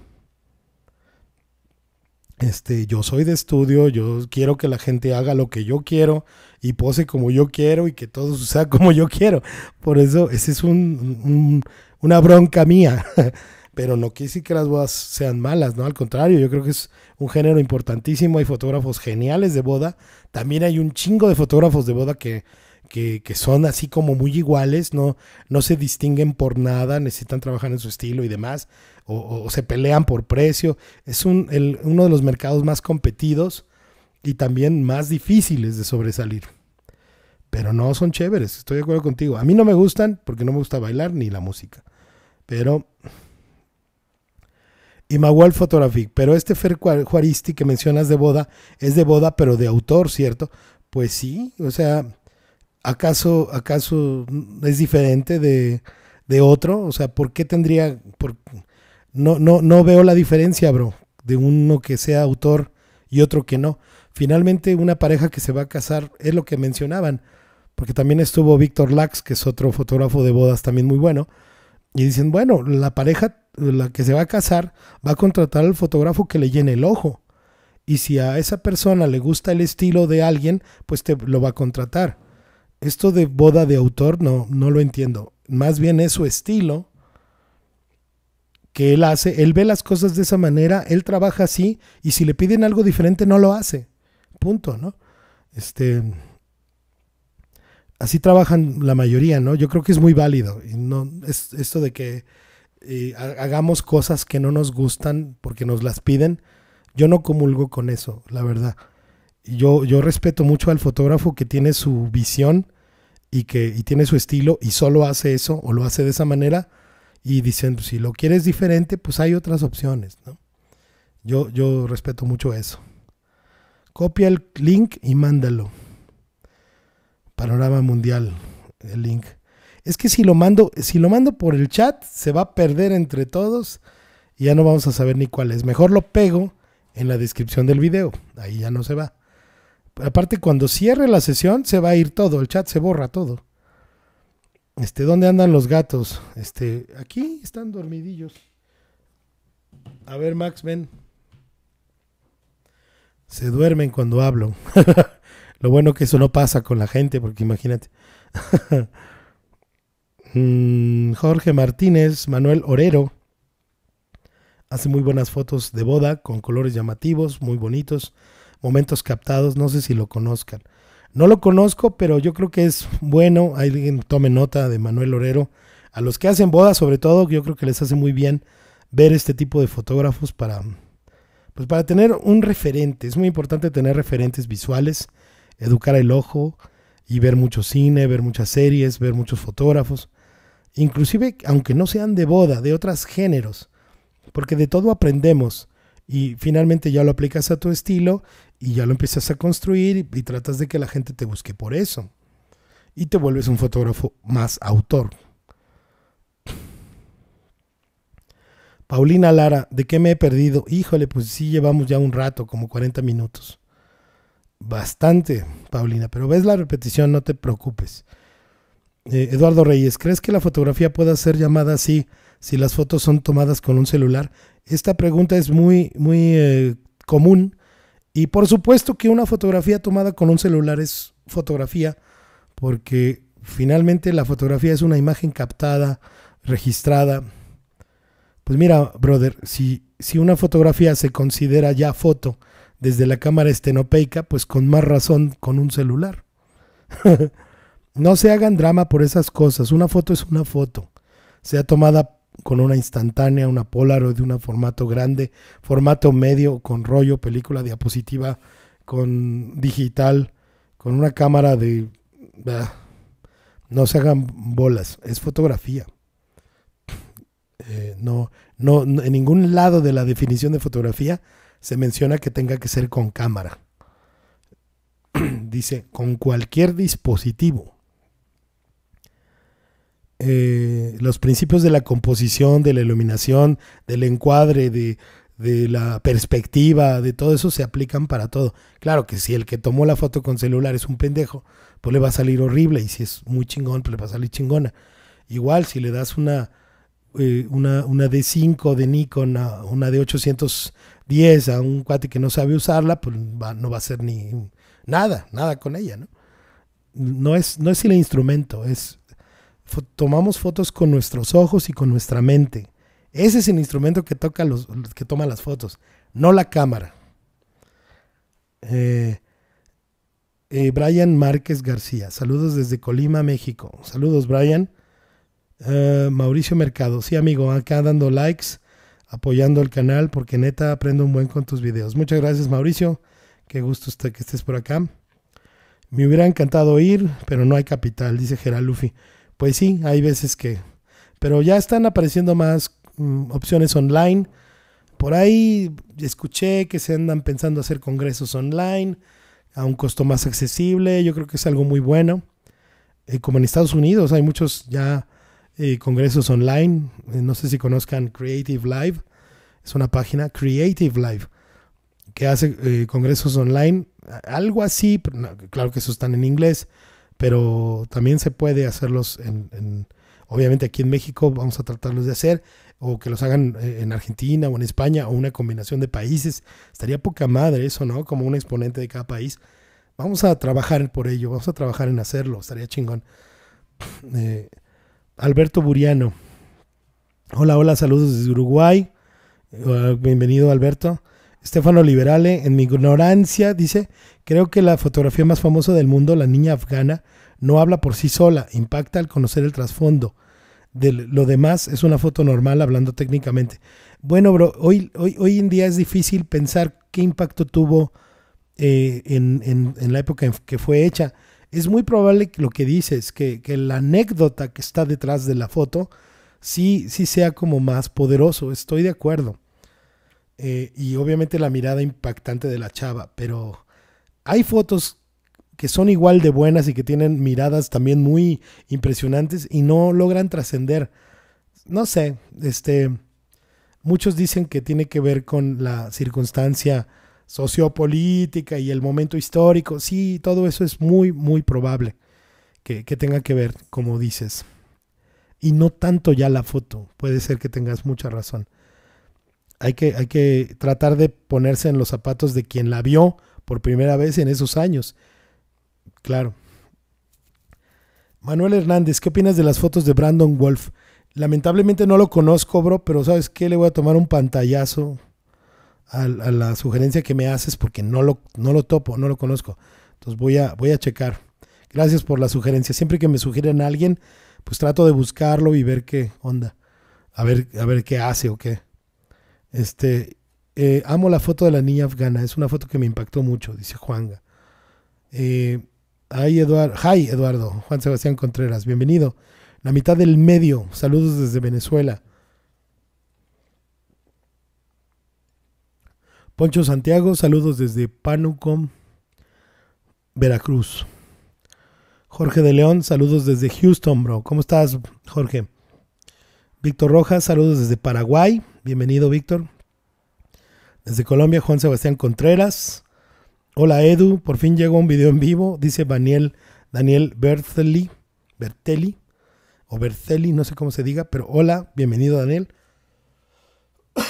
Este, yo soy de estudio, yo quiero que la gente haga lo que yo quiero y pose como yo quiero y que todo sea como yo quiero. Por eso, esa es un, una bronca mía. Pero no quiere decir que las bodas sean malas, ¿no? Al contrario, yo creo que es un género importantísimo. Hay fotógrafos geniales de boda. También hay un chingo de fotógrafos de boda que, que, que, son así como muy iguales, no, no se distinguen por nada, necesitan trabajar en su estilo y demás o, se pelean por precio. Es un, uno de los mercados más competidos y también más difíciles de sobresalir. Pero no son chéveres, estoy de acuerdo contigo. A mí no me gustan porque no me gusta bailar ni la música. Pero y Magual Photographic. Pero este Fer Juaristi que mencionas de boda, es de boda, pero de autor, ¿cierto? Pues sí, o sea, ¿acaso, acaso es diferente de, otro? O sea, ¿por qué tendría, no, no, no veo la diferencia, bro, de uno que sea autor y otro que no. Finalmente, una pareja que se va a casar es lo que mencionaban, porque también estuvo Víctor Lax, que es otro fotógrafo de bodas también muy bueno, y dicen, bueno, la pareja, la que se va a casar, va a contratar al fotógrafo que le llene el ojo. Y si a esa persona le gusta el estilo de alguien, pues te lo va a contratar. Esto de boda de autor no, no lo entiendo. Más bien es su estilo que él hace, él ve las cosas de esa manera, él trabaja así y si le piden algo diferente no lo hace. Punto, ¿no? Este así trabajan la mayoría, ¿no? Yo creo que es muy válido y no es esto de que eh, hagamos cosas que no nos gustan porque nos las piden. Yo no comulgo con eso, la verdad. Yo, yo respeto mucho al fotógrafo que tiene su visión y que y tiene su estilo y solo hace eso o lo hace de esa manera y diciendo pues, si lo quieres diferente, pues hay otras opciones, Yo, yo respeto mucho eso. Copia el link y mándalo. Panorama Mundial, el link. Es que si lo mando, si lo mando por el chat, se va a perder entre todos y ya no vamos a saber ni cuál es. Mejor lo pego en la descripción del video. Ahí ya no se va. Aparte, cuando cierre la sesión, se va a ir todo, el chat se borra todo. Este, ¿dónde andan los gatos? Este, aquí están dormidillos. A ver, Max, ven. Se duermen cuando hablo. Lo bueno que eso no pasa con la gente, porque imagínate. Mm, Jorge Martínez, Manuel Orero. Hace muy buenas fotos de boda con colores llamativos, muy bonitos, momentos captados, no sé si lo conozcan. No lo conozco, pero yo creo que es bueno. Alguien tome nota de Manuel Orero. A los que hacen bodas, sobre todo, yo creo que les hace muy bien ver este tipo de fotógrafos para, pues para tener un referente. Es muy importante tener referentes visuales, educar el ojo y ver mucho cine, ver muchas series, ver muchos fotógrafos. Inclusive, aunque no sean de boda, de otros géneros. Porque de todo aprendemos y finalmente ya lo aplicas a tu estilo y ya lo empiezas a construir y, tratas de que la gente te busque por eso. Y te vuelves un fotógrafo más autor. Paulina Lara, ¿de qué me he perdido? Híjole, pues sí llevamos ya un rato, como 40 minutos. Bastante, Paulina, pero ves la repetición, no te preocupes. Eh, Eduardo Reyes, ¿crees que la fotografía pueda ser llamada así si las fotos son tomadas con un celular? Esta pregunta es muy, muy eh, común y por supuesto que una fotografía tomada con un celular es fotografía, porque finalmente la fotografía es una imagen captada, registrada. Pues mira, brother, si, si una fotografía se considera ya foto desde la cámara estenopeica, pues con más razón con un celular. no se hagan drama por esas cosas, una foto es una foto, sea tomada con una instantánea, una polar o de un formato grande, formato medio, con rollo, película, diapositiva, con digital, con una cámara de... no se hagan bolas, es fotografía. Eh, no, no, en ningún lado de la definición de fotografía se menciona que tenga que ser con cámara. Dice, con cualquier dispositivo eh, los principios de la composición, de la iluminación, del encuadre, de, la perspectiva, de todo eso se aplican para todo. Claro que si el que tomó la foto con celular es un pendejo, pues le va a salir horrible y si es muy chingón, pues le va a salir chingona. Igual si le das una, eh, una, D5 de Nikon una D810 a un cuate que no sabe usarla, pues no va a ser ni nada, nada con ella, ¿no? No es, no es el instrumento, es tomamos fotos con nuestros ojos y con nuestra mente. Ese es el instrumento que, toca los, que toma las fotos, no la cámara. Eh, eh, Brian Márquez García, saludos desde Colima, México. Saludos, Brian. Eh, Mauricio Mercado, sí, amigo, acá dando likes, apoyando el canal, porque neta aprendo un buen con tus videos. Muchas gracias, Mauricio. Qué gusto usted que estés por acá. Me hubiera encantado ir, pero no hay capital, dice Gerald Luffy pues sí, hay veces que... Pero ya están apareciendo más mm, opciones online. Por ahí escuché que se andan pensando hacer congresos online a un costo más accesible. Yo creo que es algo muy bueno. Eh, como en Estados Unidos hay muchos ya eh, congresos online. Eh, no sé si conozcan Creative Live. Es una página, Creative Live, que hace congresos online. Algo así, claro que eso están en inglés pero también se puede hacerlos en, obviamente aquí en México vamos a tratarlos de hacer o que los hagan eh, en Argentina o en España o una combinación de países. Estaría poca madre eso, ¿no? Como un exponente de cada país. Vamos a trabajar por ello, vamos a trabajar en hacerlo, estaría chingón. Eh, Alberto Buriano. Hola, hola, saludos desde Uruguay. Eh, bienvenido, Alberto. Estefano Liberale, en mi ignorancia, dice, Creo que la fotografía más famosa del mundo, La Niña Afgana, no habla por sí sola, impacta al conocer el trasfondo. De lo demás es una foto normal hablando técnicamente. Bueno, bro, hoy, hoy, hoy en día es difícil pensar qué impacto tuvo eh, en, la época en que fue hecha. Es muy probable que lo que dices, que, la anécdota que está detrás de la foto, sí, sí sea como más poderoso. Estoy de acuerdo. Eh, y obviamente la mirada impactante de la chava, pero hay fotos que son igual de buenas y que tienen miradas también muy impresionantes y no logran trascender. No sé, este, muchos dicen que tiene que ver con la circunstancia sociopolítica y el momento histórico. Sí, todo eso es muy, muy probable que, tenga que ver, como dices. Y no tanto ya la foto. Puede ser que tengas mucha razón. Hay que, hay que tratar de ponerse en los zapatos de quien la vio, por primera vez en esos años. Claro. Manuel Hernández, ¿qué opinas de las fotos de Brandon Wolf? Lamentablemente no lo conozco, bro, pero ¿sabes qué? Le voy a tomar un pantallazo a, la sugerencia que me haces porque no lo, no lo topo, no lo conozco. Entonces voy a, voy a checar. Gracias por la sugerencia. Siempre que me sugieren a alguien, pues trato de buscarlo y ver qué onda. A ver, a ver qué hace o qué. Este, eh, amo la foto de la niña afgana, es una foto que me impactó mucho, dice Juanga. Eh, Eduardo, hi Eduardo, Juan Sebastián Contreras, bienvenido. La mitad del medio, saludos desde Venezuela. Poncho Santiago, saludos desde Panucom, Veracruz. Jorge de León, saludos desde Houston, bro. ¿Cómo estás, Jorge? Víctor Rojas, saludos desde Paraguay. Bienvenido, Víctor. Desde Colombia, Juan Sebastián Contreras. Hola Edu, por fin llegó un video en vivo, dice Daniel, Daniel Bertelli, Bertelli, o Bertelli, no sé cómo se diga, pero hola, bienvenido Daniel.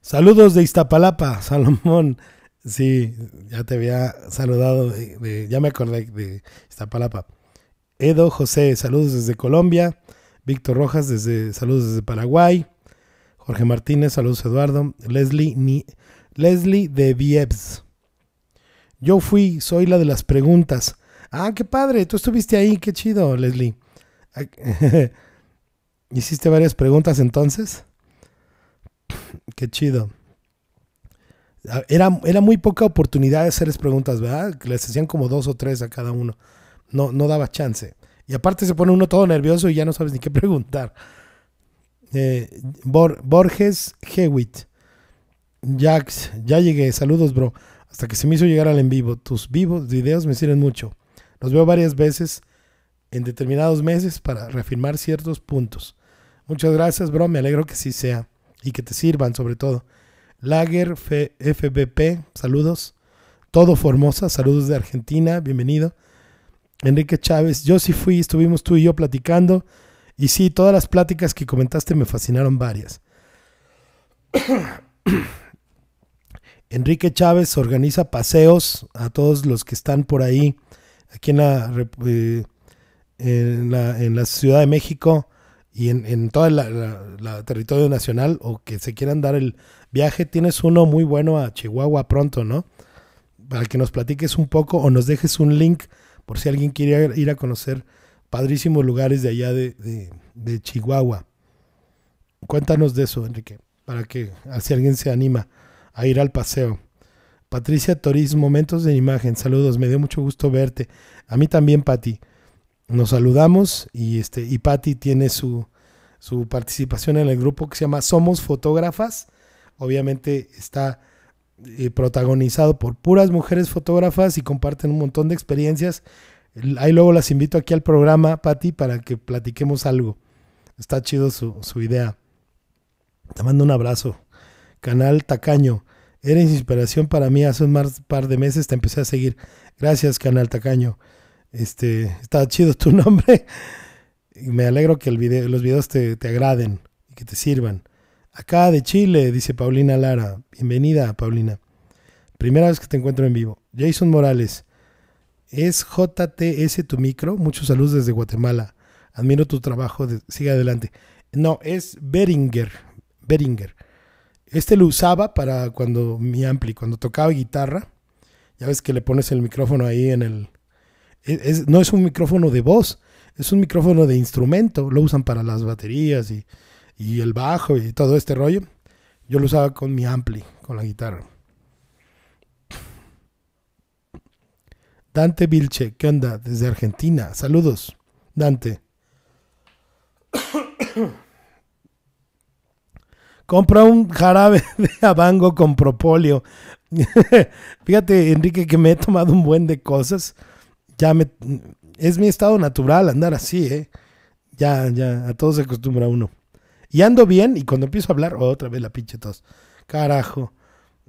Saludos de Iztapalapa, Salomón. Sí, ya te había saludado, de, ya me acordé de Iztapalapa. Edo José, saludos desde Colombia. Víctor Rojas, desde, saludos desde Paraguay. Jorge Martínez, saludos Eduardo. Leslie, Leslie de Viebs. Yo fui, soy la de las preguntas. Ah, qué padre, tú estuviste ahí, qué chido, Leslie. ¿Hiciste varias preguntas entonces? qué chido. Ah, era, era, muy poca oportunidad de hacerles preguntas, ¿verdad? Les hacían como dos o tres a cada uno. No, no daba chance. Y aparte se pone uno todo nervioso y ya no sabes ni qué preguntar. Borges Hewitt. Jax, ya llegué. Saludos, bro. Hasta que se me hizo llegar al en vivo. Tus vivos, videos me sirven mucho. Los veo varias veces en determinados meses para reafirmar ciertos puntos. Muchas gracias, bro. Me alegro que sí sea y que te sirvan, sobre todo. Lager FBP, saludos. Todo Formosa, saludos de Argentina, bienvenido. Enrique Chávez, yo sí fui, estuvimos tú y yo platicando y sí, todas las pláticas que comentaste me fascinaron varias. Enrique Chávez organiza paseos a todos los que están por ahí, aquí en la, eh, en la, Ciudad de México y en, en todo el territorio nacional o que se quieran dar el viaje. Tienes uno muy bueno a Chihuahua pronto, ¿no? Para que nos platiques un poco o nos dejes un link por si alguien quiere ir a conocer padrísimos lugares de allá de, Chihuahua. Cuéntanos de eso, Enrique, para que así alguien se anima a ir al paseo. Patricia Toriz, momentos de imagen, saludos, me dio mucho gusto verte. A mí también, Pati. Nos saludamos y este y Pati tiene su, participación en el grupo que se llama Somos Fotógrafas. Obviamente está eh, protagonizado por puras mujeres fotógrafas y comparten un montón de experiencias Ahí luego las invito aquí al programa, Patti, para que platiquemos algo. Está chido su, idea. Te mando un abrazo. Canal Tacaño. Eres inspiración para mí hace un par de meses, te empecé a seguir. Gracias, Canal Tacaño. Este, está chido tu nombre. Y me alegro que los videos te, te, agraden y que te sirvan. Acá de Chile, dice Paulina Lara. Bienvenida, Paulina. Primera vez que te encuentro en vivo. Jason Morales. Es JTS tu micro. Muchos saludos desde Guatemala. Admiro tu trabajo. sigue adelante. No, es Beringer. Beringer. Este lo usaba para cuando mi ampli, cuando tocaba guitarra. Ya ves que le pones el micrófono ahí en el. E, no es un micrófono de voz, es un micrófono de instrumento. Lo usan para las baterías y, y el bajo y todo este rollo. Yo lo usaba con mi ampli, con la guitarra. Dante Vilche, ¿qué onda? Desde Argentina. Saludos, Dante. Compra un jarabe de abango con propóleo. Fíjate, Enrique, que me he tomado un buen de cosas. Ya me, es mi estado natural andar así, ¿eh? Ya, ya, a todos se acostumbra uno. Y ando bien, y cuando empiezo a hablar, otra vez la pinche tos. Carajo.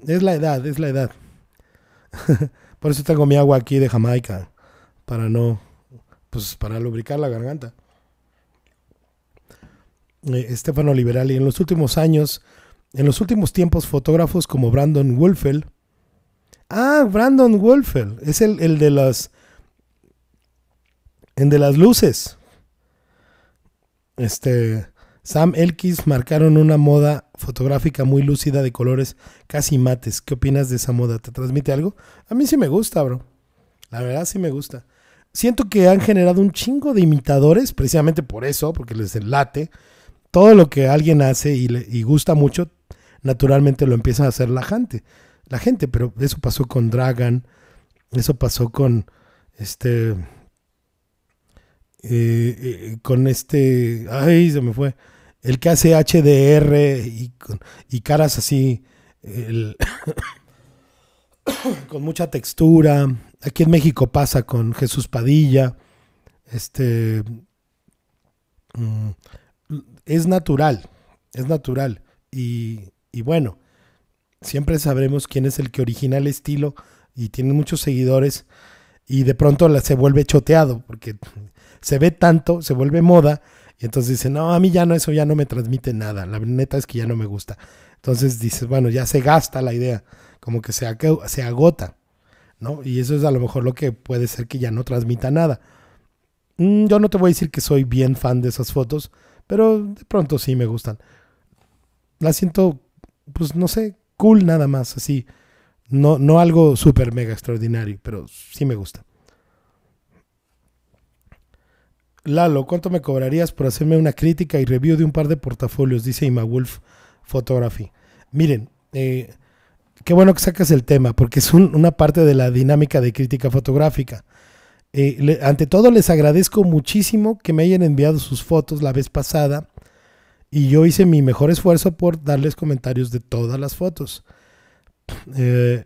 Es la edad, es la edad. Por eso tengo mi agua aquí de Jamaica, para no, pues para lubricar la garganta. Eh, Estefano Estefano y en los últimos años, en los últimos tiempos, fotógrafos como Brandon Wolfel. Ah, Brandon Wolfel, es el, el de las... En de las luces. Este Sam Elkis marcaron una moda fotográfica muy lúcida de colores casi mates. ¿Qué opinas de esa moda? ¿Te transmite algo? A mí sí me gusta, bro. La verdad sí me gusta. Siento que han generado un chingo de imitadores, precisamente por eso, porque les late. Todo lo que alguien hace y, le, gusta mucho, naturalmente lo empieza a hacer la gente. La gente, pero eso pasó con Dragon. eso pasó con este... Eh, eh, con este... ¡Ay, se me fue! El que hace HDR y, caras así, con mucha textura. Aquí en México pasa con Jesús Padilla. Este. Mm, es natural, es natural. Y, y bueno, siempre sabremos quién es el que origina el estilo y tiene muchos seguidores y de pronto se vuelve choteado porque se ve tanto, se vuelve moda y entonces dice, no, a mí ya no, eso ya no me transmite nada, la neta es que ya no me gusta. Entonces dices, bueno, ya se gasta la idea, como que se, agota, ¿no? Y eso es a lo mejor lo que puede ser que ya no transmita nada. Mm, yo no te voy a decir que soy bien fan de esas fotos, pero de pronto sí me gustan. La siento, pues no sé, cool nada más, así. No, no algo súper mega extraordinario, pero sí me gusta. Lalo, ¿cuánto me cobrarías por hacerme una crítica y review de un par de portafolios? Dice Imawolf Photography. Miren, eh, qué bueno que sacas el tema, porque es una parte de la dinámica de crítica fotográfica. Eh, ante todo, les agradezco muchísimo que me hayan enviado sus fotos la vez pasada y yo hice mi mejor esfuerzo por darles comentarios de todas las fotos. Eh,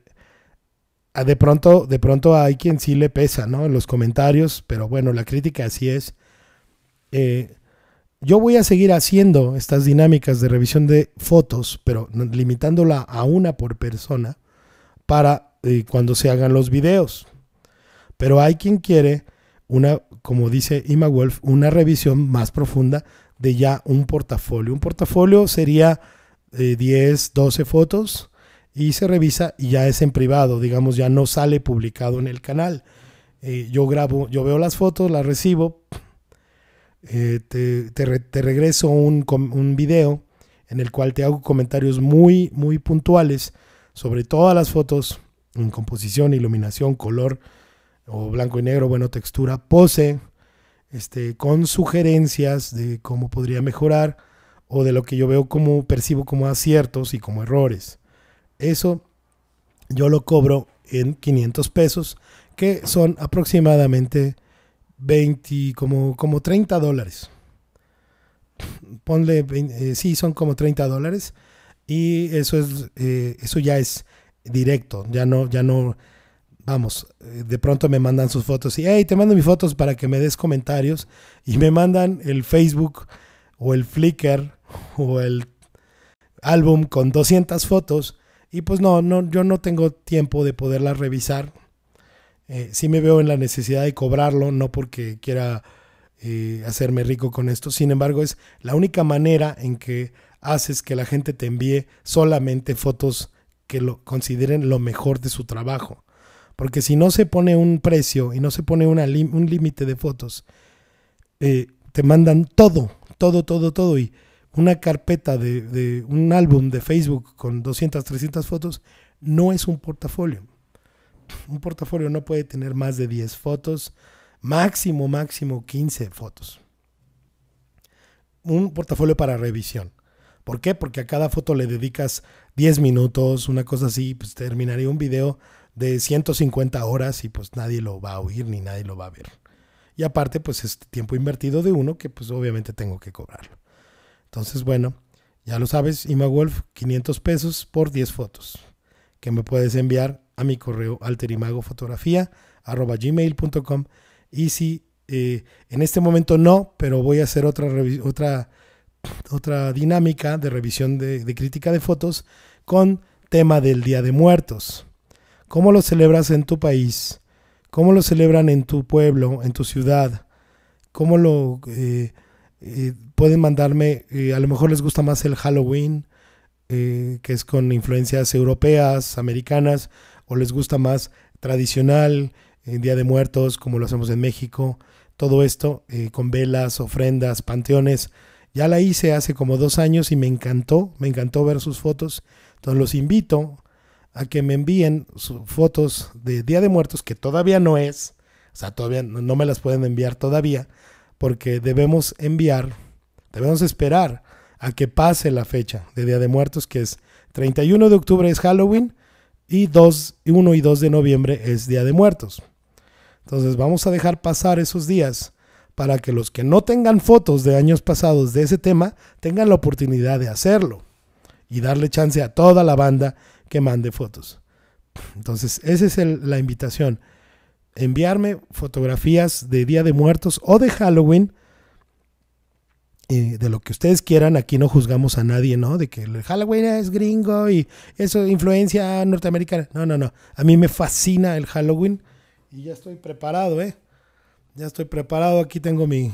de pronto, de pronto hay quien sí le pesa, ¿no? En los comentarios, pero bueno, la crítica así es. Eh, yo voy a seguir haciendo estas dinámicas de revisión de fotos, pero limitándola a una por persona para eh, cuando se hagan los videos. Pero hay quien quiere una, como dice Ima una revisión más profunda de ya un portafolio. Un portafolio sería 10, eh, 12 fotos y se revisa y ya es en privado, digamos, ya no sale publicado en el canal. yo grabo, yo veo las fotos, las recibo, eh, te, regreso un, un, video en el cual te hago comentarios muy, muy puntuales sobre todas las fotos en composición, iluminación, color o blanco y negro, bueno, textura, pose, este, con sugerencias de cómo podría mejorar o de lo que yo veo como percibo como aciertos y como errores. Eso yo lo cobro en 500 pesos, que son aproximadamente 20, como, como 30 dólares. Ponle, eh, sí, son como 30 dólares. Y eso es, eh, eso ya es directo, ya no, ya no, vamos, eh, de pronto me mandan sus fotos y, hey, te mando mis fotos para que me des comentarios. Y me mandan el Facebook o el Flickr o el álbum con 200 fotos. Y pues no, no, yo no tengo tiempo de poderlas revisar eh, sí me veo en la necesidad de cobrarlo, no porque quiera eh, hacerme rico con esto. Sin embargo, es la única manera en que haces que la gente te envíe solamente fotos que lo consideren lo mejor de su trabajo. Porque si no se pone un precio y no se pone una un límite de fotos, eh, te mandan todo, todo, todo, todo. Y una carpeta de, de, un álbum de Facebook con 200, 300 fotos no es un portafolio un portafolio no puede tener más de 10 fotos, máximo, máximo 15 fotos. Un portafolio para revisión. ¿Por qué? Porque a cada foto le dedicas 10 minutos, una cosa así, pues terminaría un video de 150 horas y pues nadie lo va a oír ni nadie lo va a ver. Y aparte, pues este tiempo invertido de uno que pues obviamente tengo que cobrarlo. Entonces, bueno, ya lo sabes, ImaWolf, 500 pesos por 10 fotos que me puedes enviar a mi correo gmail.com y si eh, en este momento no, pero voy a hacer otra, otra, otra dinámica de revisión de, crítica de fotos con tema del Día de Muertos. ¿Cómo lo celebras en tu país? ¿Cómo lo celebran en tu pueblo, en tu ciudad? ¿Cómo lo eh, eh, pueden mandarme? a lo mejor les gusta más el Halloween, que es con influencias europeas, americanas o les gusta más tradicional, en eh, Día de Muertos, como lo hacemos en México, todo esto eh, con velas, ofrendas, panteones. Ya la hice hace como dos años y me encantó, me encantó ver sus fotos. Entonces los invito a que me envíen sus fotos de Día de Muertos, que todavía no es, o sea, todavía no me las pueden enviar todavía, porque debemos enviar, debemos esperar a que pase la fecha de Día de Muertos, que es 31 de octubre es Halloween y 1 y 2 de noviembre es Día de Muertos. Entonces vamos a dejar pasar esos días para que los que no tengan fotos de años pasados de ese tema tengan la oportunidad de hacerlo y darle chance a toda la banda que mande fotos. Entonces esa es la invitación. Enviarme fotografías de Día de Muertos o de Halloween eh, de lo que ustedes quieran, aquí no juzgamos a nadie, ¿no? De que el Halloween es gringo y eso, influencia norteamericana. No, no, no. A mí me fascina el Halloween y ya estoy preparado, ¿eh? Ya estoy preparado, aquí tengo mi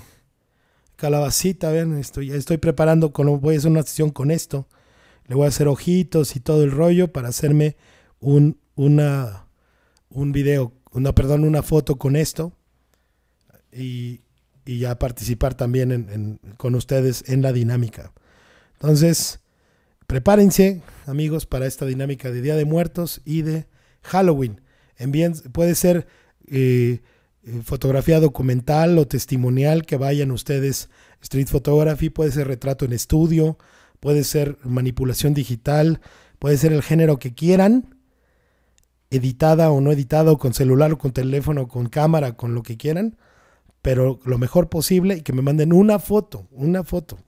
calabacita, vean, estoy, estoy preparando, con, voy a hacer una sesión con esto. Le voy a hacer ojitos y todo el rollo para hacerme un, una, un video, una, perdón, una foto con esto. Y, y ya participar también con ustedes en la dinámica. Entonces, prepárense, amigos, para esta dinámica de Día de Muertos y de Halloween. puede ser eh, eh, fotografía documental o testimonial que vayan ustedes, street photography, puede ser retrato en estudio, puede ser manipulación digital, puede ser el género que quieran, editada o no editada, con celular o con teléfono, con cámara, con lo que quieran pero lo mejor posible y que me manden una foto, una foto,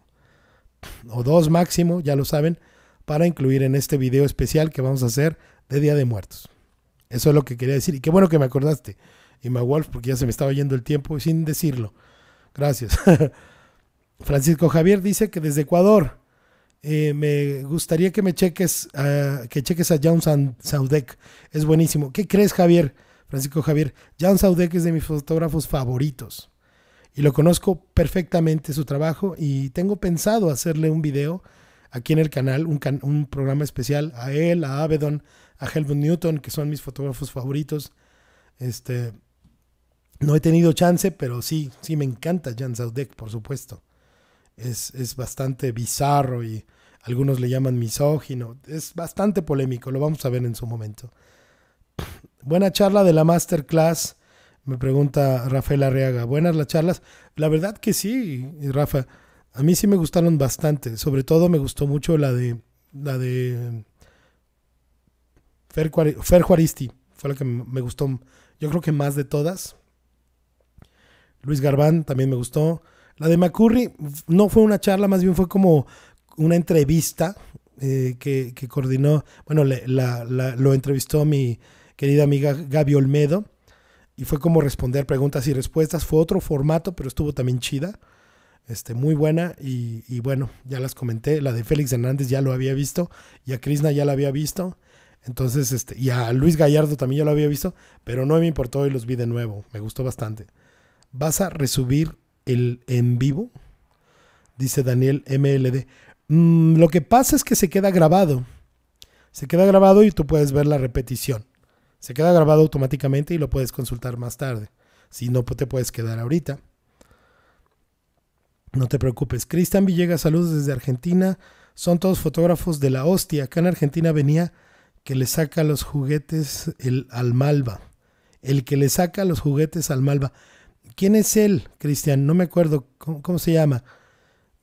o dos máximo, ya lo saben, para incluir en este video especial que vamos a hacer de Día de Muertos. Eso es lo que quería decir. Y qué bueno que me acordaste, Ima Wolf, porque ya se me estaba yendo el tiempo sin decirlo. Gracias. Francisco Javier dice que desde Ecuador eh, me gustaría que me cheques, que cheques a John Saudek. Es buenísimo. ¿Qué crees, Javier? Francisco Javier, Jan Saudek es de mis fotógrafos favoritos y lo conozco perfectamente su trabajo y tengo pensado hacerle un video aquí en el canal, un, programa especial a él, a Abedon... a Helmut Newton, que son mis fotógrafos favoritos. Este, no he tenido chance, pero sí, sí me encanta Jan Saudek, por supuesto. Es, es bastante bizarro y algunos le llaman misógino. Es bastante polémico, lo vamos a ver en su momento. Buena charla de la masterclass, me pregunta Rafael Arriaga. Buenas las charlas. La verdad que sí, Rafa. A mí sí me gustaron bastante. Sobre todo me gustó mucho la de la de Fer, Fer Juaristi. Fue la que me gustó. Yo creo que más de todas. Luis Garbán también me gustó. La de McCurry no fue una charla, más bien fue como una entrevista eh, que, coordinó. Bueno, lo entrevistó mi, querida amiga Gaby Olmedo. Y fue como responder preguntas y respuestas. Fue otro formato, pero estuvo también chida. Este, muy buena. Y, bueno, ya las comenté. La de Félix Hernández ya lo había visto. Y a Krisna ya la había visto. Entonces, este, y a Luis Gallardo también ya lo había visto. Pero no me importó y los vi de nuevo. Me gustó bastante. ¿Vas a resubir el en vivo? Dice Daniel MLD. Mm, lo que pasa es que se queda grabado. Se queda grabado y tú puedes ver la repetición. Se queda grabado automáticamente y lo puedes consultar más tarde. Si no pues, te puedes quedar ahorita. No te preocupes. Cristian Villegas, saludos desde Argentina. Son todos fotógrafos de la hostia. Acá en Argentina venía que le saca los juguetes el, al Malva. El que le saca los juguetes al Malva. ¿Quién es él, Cristian? No me acuerdo. ¿Cómo, se llama?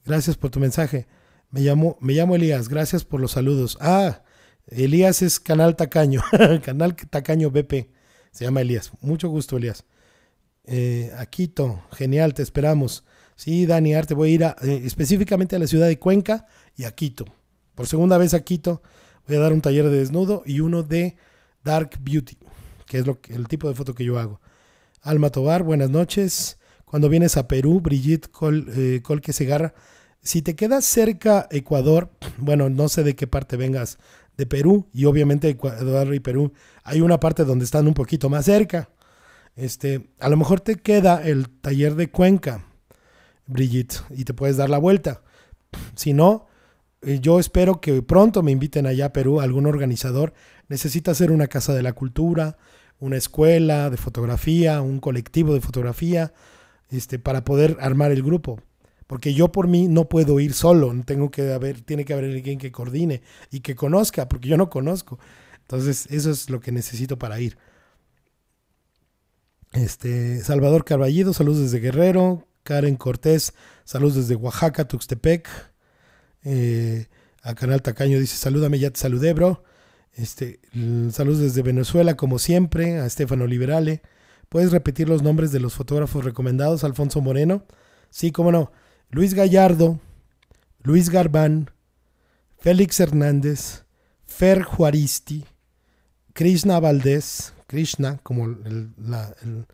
Gracias por tu mensaje. Me llamo, me llamo Elías. Gracias por los saludos. Ah, Elías es Canal Tacaño, Canal Tacaño BP. Se llama Elías. Mucho gusto, Elías. Eh, a Quito, genial, te esperamos. Sí, Dani Arte, voy a ir eh, específicamente a la ciudad de Cuenca y a Quito. Por segunda vez a Quito voy a dar un taller de desnudo y uno de Dark Beauty, que es lo que, el tipo de foto que yo hago. Alma Tobar, buenas noches. Cuando vienes a Perú, Brigitte Col, que eh, Colque Segarra, si te quedas cerca Ecuador, bueno, no sé de qué parte vengas de Perú y obviamente Ecuador y Perú hay una parte donde están un poquito más cerca. Este, a lo mejor te queda el taller de Cuenca, Brigitte, y te puedes dar la vuelta. Si no, eh, yo espero que pronto me inviten allá a Perú, algún organizador. Necesita hacer una casa de la cultura, una escuela de fotografía, un colectivo de fotografía, este, para poder armar el grupo. Porque yo por mí no puedo ir solo, tengo que haber, tiene que haber alguien que coordine y que conozca, porque yo no conozco. Entonces, eso es lo que necesito para ir. Este, Salvador Carballido, saludos desde Guerrero. Karen Cortés, saludos desde Oaxaca, Tuxtepec. Eh, a Canal Tacaño dice, salúdame, ya te saludé, bro. Este, saludos desde Venezuela, como siempre, a Estefano Liberale. ¿Puedes repetir los nombres de los fotógrafos recomendados? Alfonso Moreno. Sí, cómo no. Luis Gallardo, Luis Garbán, Félix Hernández, Fer Juaristi, Krishna Valdés, Krishna, como el,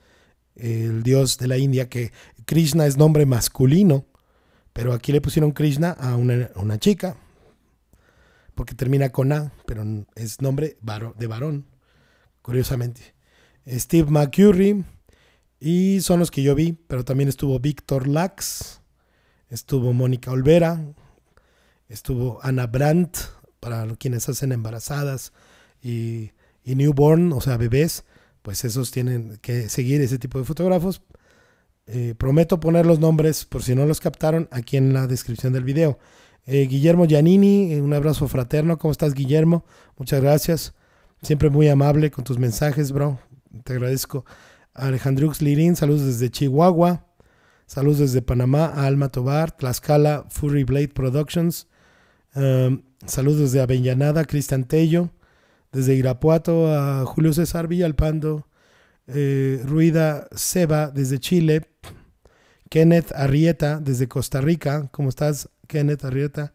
dios de la India, que Krishna es nombre masculino, pero aquí le pusieron Krishna a una, una chica, porque termina con A, pero es nombre de varón, curiosamente. Steve McCurry, y son los que yo vi, pero también estuvo Víctor Lax, estuvo Mónica Olvera, estuvo Ana Brandt, para quienes hacen embarazadas y, newborn, o sea, bebés, pues esos tienen que seguir ese tipo de fotógrafos. Eh, prometo poner los nombres, por si no los captaron, aquí en la descripción del video. Eh, Guillermo Giannini, eh, un abrazo fraterno. ¿Cómo estás, Guillermo? Muchas gracias. Siempre muy amable con tus mensajes, bro. Te agradezco. Alejandriux Lirín, saludos desde Chihuahua. Saludos desde Panamá a Alma Tobar, Tlaxcala, Fury Blade Productions. Em, saludos desde Avellanada, Cristian Tello. Desde Irapuato a Julio César Villalpando. Eh, Ruida Seba desde Chile. Kenneth Arrieta desde Costa Rica. ¿Cómo estás, Kenneth Arrieta?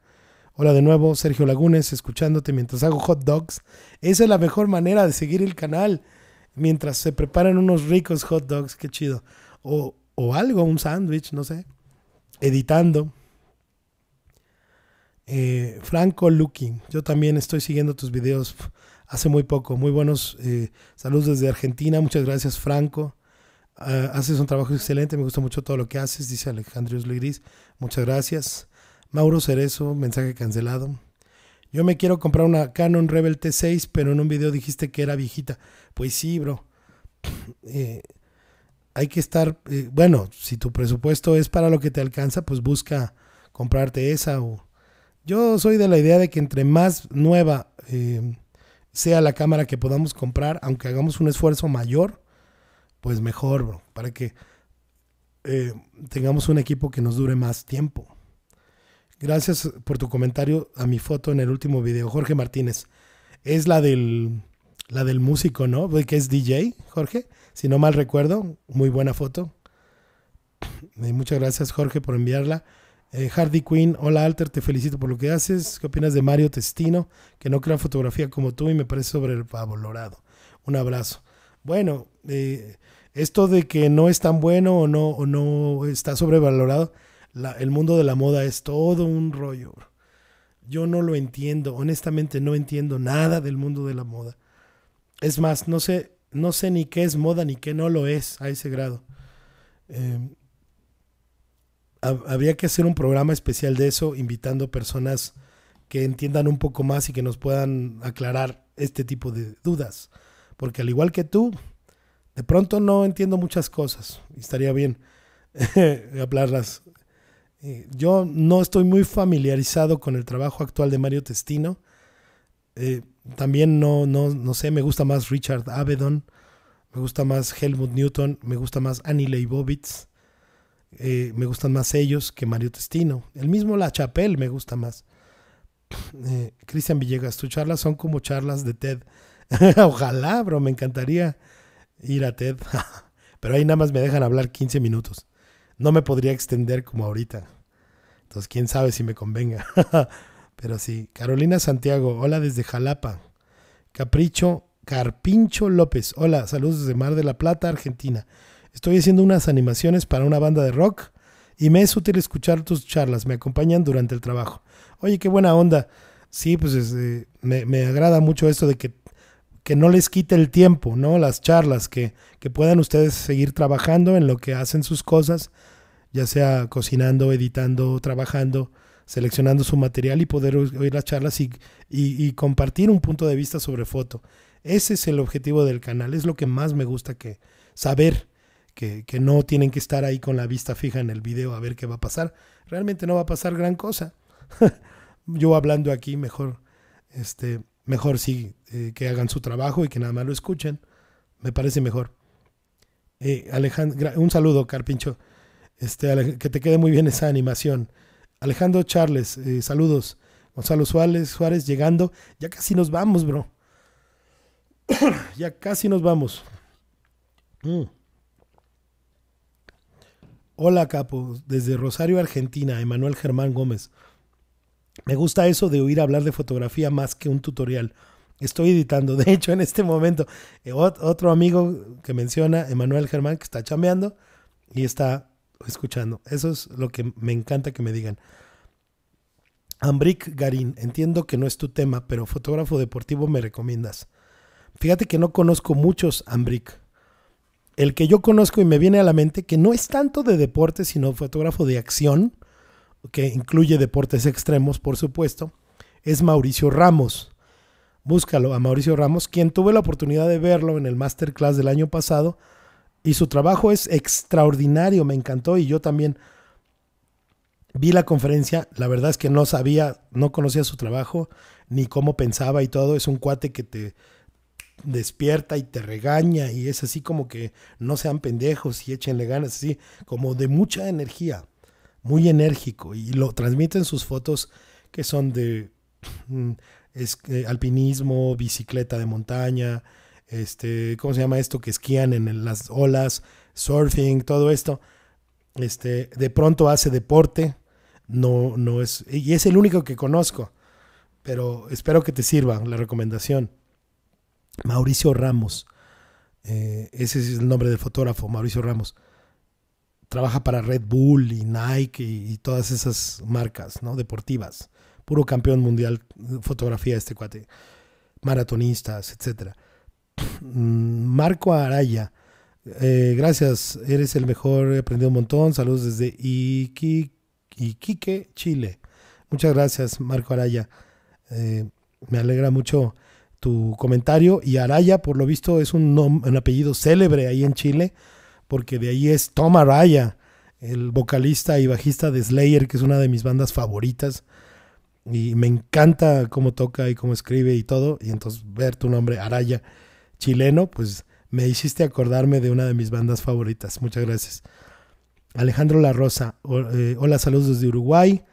Hola de nuevo, Sergio Lagunes, escuchándote mientras hago hot dogs. Esa es la mejor manera de seguir el canal. Mientras se preparan unos ricos hot dogs, qué chido. O o algo, un sándwich, no sé, editando. Eh, Franco Lucky, yo también estoy siguiendo tus videos hace muy poco, muy buenos eh, saludos desde Argentina, muchas gracias Franco. Ah, haces un trabajo excelente, me gusta mucho todo lo que haces, dice Alejandro Ligris. Muchas gracias. Mauro Cerezo, mensaje cancelado. Yo me quiero comprar una Canon Rebel T6, pero en un video dijiste que era viejita. Pues sí, bro. Eh, hay que estar, eh, bueno, si tu presupuesto es para lo que te alcanza, pues busca comprarte esa. O... Yo soy de la idea de que entre más nueva eh, sea la cámara que podamos comprar, aunque hagamos un esfuerzo mayor, pues mejor, bro, para que eh, tengamos un equipo que nos dure más tiempo. Gracias por tu comentario a mi foto en el último video, Jorge Martínez. Es la del, la del músico, ¿no? Que es DJ, Jorge si no mal recuerdo. Muy buena foto. muchas gracias, Jorge, por enviarla. Eh, Hardy Queen, hola Alter, te felicito por lo que haces. ¿Qué opinas de Mario Testino? Que no crea fotografía como tú y me parece sobrevalorado. Un abrazo. Bueno, eh, esto de que no es tan bueno o no, no está sobrevalorado, el mundo de la moda es todo un rollo. Yo no lo entiendo, honestamente no entiendo nada del mundo de la moda. Es más, no sé, no sé ni qué es moda ni qué no lo es a ese grado. Em, habría que hacer un programa especial de eso, invitando personas que entiendan un poco más y que nos puedan aclarar este tipo de dudas. Porque al igual que tú, de pronto no entiendo muchas cosas. estaría bien hablarlas. Eh, yo no estoy muy familiarizado con el trabajo actual de Mario Testino. Eh, también no, no, no sé, me gusta más Richard Avedon, me gusta más Helmut Newton, me gusta más Annie Leibovitz, eh, me gustan más ellos que Mario Testino. El mismo La Chapelle me gusta más. Eh, Cristian Villegas, tus charlas son como charlas de TED. Ojalá, bro, me encantaría ir a TED. Pero ahí nada más me dejan hablar 15 minutos. No me podría extender como ahorita. Entonces, quién sabe si me convenga. Pero sí, Carolina Santiago, hola desde Jalapa. Capricho Carpincho López, hola, saludos desde Mar de la Plata, Argentina. Estoy haciendo unas animaciones para una banda de rock y me es útil escuchar tus charlas, me acompañan durante el trabajo. Oye, qué buena onda. Sí, pues este, me, agrada mucho esto de que, que, no les quite el tiempo, ¿no? Las charlas, que, que puedan ustedes seguir trabajando en lo que hacen sus cosas, ya sea cocinando, editando, trabajando seleccionando su material y poder oír las charlas y, compartir un punto de vista sobre foto. Ese es el objetivo del canal, es lo que más me gusta que saber, que, no tienen que estar ahí con la vista fija en el video a ver qué va a pasar. Realmente no va a pasar gran cosa. Yo hablando aquí, mejor, este, mejor sí, eh, que hagan su trabajo y que nada más lo escuchen. Me parece mejor. Eh, un saludo, Carpincho. Este, que te quede muy bien esa animación. Alejandro Charles, eh, saludos. Gonzalo Suárez, llegando. Ya casi nos vamos, bro. ya casi nos vamos. Mm. Hola, capo. Desde Rosario, Argentina, Emanuel Germán Gómez. Me gusta eso de oír hablar de fotografía más que un tutorial. Estoy editando, de hecho, en este momento. Eh, otro amigo que menciona, Emanuel Germán, que está chambeando y está escuchando. Eso es lo que me encanta que me digan. Ambrick Garín, entiendo que no es tu tema, pero fotógrafo deportivo me recomiendas. Fíjate que no conozco muchos Ambrick El que yo conozco y me viene a la mente, que no es tanto de deporte, sino fotógrafo de acción, que incluye deportes extremos, por supuesto, es Mauricio Ramos. Búscalo a Mauricio Ramos, quien tuve la oportunidad de verlo en el masterclass del año pasado y su trabajo es extraordinario, me encantó y yo también vi la conferencia, la verdad es que no sabía, no conocía su trabajo, ni cómo pensaba y todo, es un cuate que te despierta y te regaña y es así como que no sean pendejos y échenle ganas, así como de mucha energía, muy enérgico y lo transmiten sus fotos que son de mm, eh, alpinismo, bicicleta de montaña, este, ¿cómo se llama esto? Que esquían en las olas, surfing, todo esto. Este, de pronto hace deporte, no, no es, y es el único que conozco, pero espero que te sirva la recomendación. Mauricio Ramos, eh, ese es el nombre del fotógrafo, Mauricio Ramos. Trabaja para Red Bull y Nike y, todas esas marcas ¿no? deportivas. Puro campeón mundial, fotografía este cuate, maratonistas, etcétera. Mm, Marco Araya. Eh, gracias, eres el mejor, he aprendido un montón. Saludos desde Iquique, Chile. Muchas gracias, Marco Araya. Eh, me alegra mucho tu comentario. Y Araya, por lo visto, es un, un apellido célebre ahí en Chile, porque de ahí es Tom Araya, el vocalista y bajista de Slayer, que es una de mis bandas favoritas. Y me encanta cómo toca y cómo escribe y todo. Y entonces ver tu nombre, Araya chileno, pues me hiciste acordarme de una de mis bandas favoritas. Muchas gracias. Alejandro La Rosa, eh, hola, saludos desde Uruguay.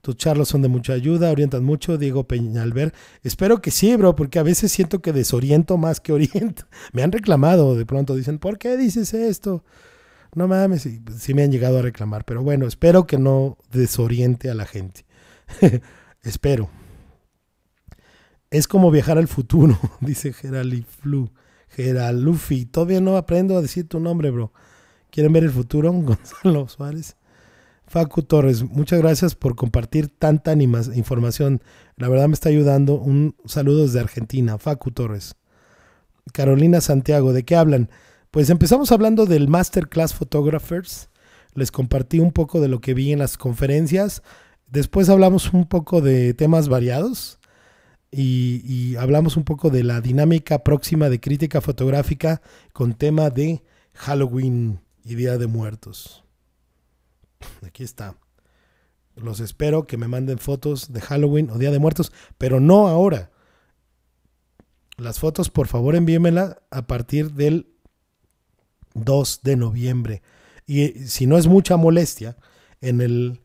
Tus charlas son de mucha ayuda, orientan mucho. Diego Peñalver, espero que sí, bro, porque a veces siento que desoriento más que oriento. Me han reclamado de pronto, dicen, ¿por qué dices esto? No mames, pues, sí me han llegado a reclamar, pero bueno, espero que no desoriente a la gente. espero. Es como viajar al futuro, dice Geraliflu. Geralufi. Todavía no aprendo a decir tu nombre, bro. ¿Quieren ver el futuro? Gonzalo Suárez. Facu Torres, muchas gracias por compartir tanta información. La verdad me está ayudando. Un saludo desde Argentina. Facu Torres. Carolina Santiago, ¿de qué hablan? Pues empezamos hablando del Masterclass Photographers. Les compartí un poco de lo que vi en las conferencias. Después hablamos un poco de temas variados y, hablamos un poco de la dinámica próxima de crítica fotográfica con tema de Halloween y Día de Muertos. Aquí está. Los espero que me manden fotos de Halloween o Día de Muertos, pero no ahora. Las fotos, por favor, envíenmela a partir del 2 de noviembre. Y si no es mucha molestia, en el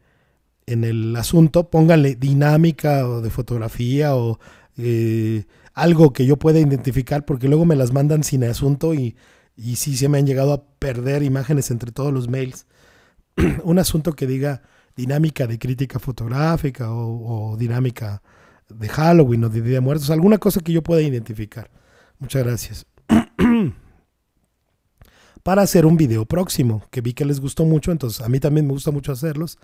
en el asunto, pónganle dinámica o de fotografía o eh, algo que yo pueda identificar, porque luego me las mandan sin asunto y, y sí se me han llegado a perder imágenes entre todos los mails. Un asunto que diga dinámica de crítica fotográfica o, o dinámica de Halloween o de Día de Muertos, alguna cosa que yo pueda identificar. Muchas gracias. para hacer un video próximo, que vi que les gustó mucho, entonces a mí también me gusta mucho hacerlos.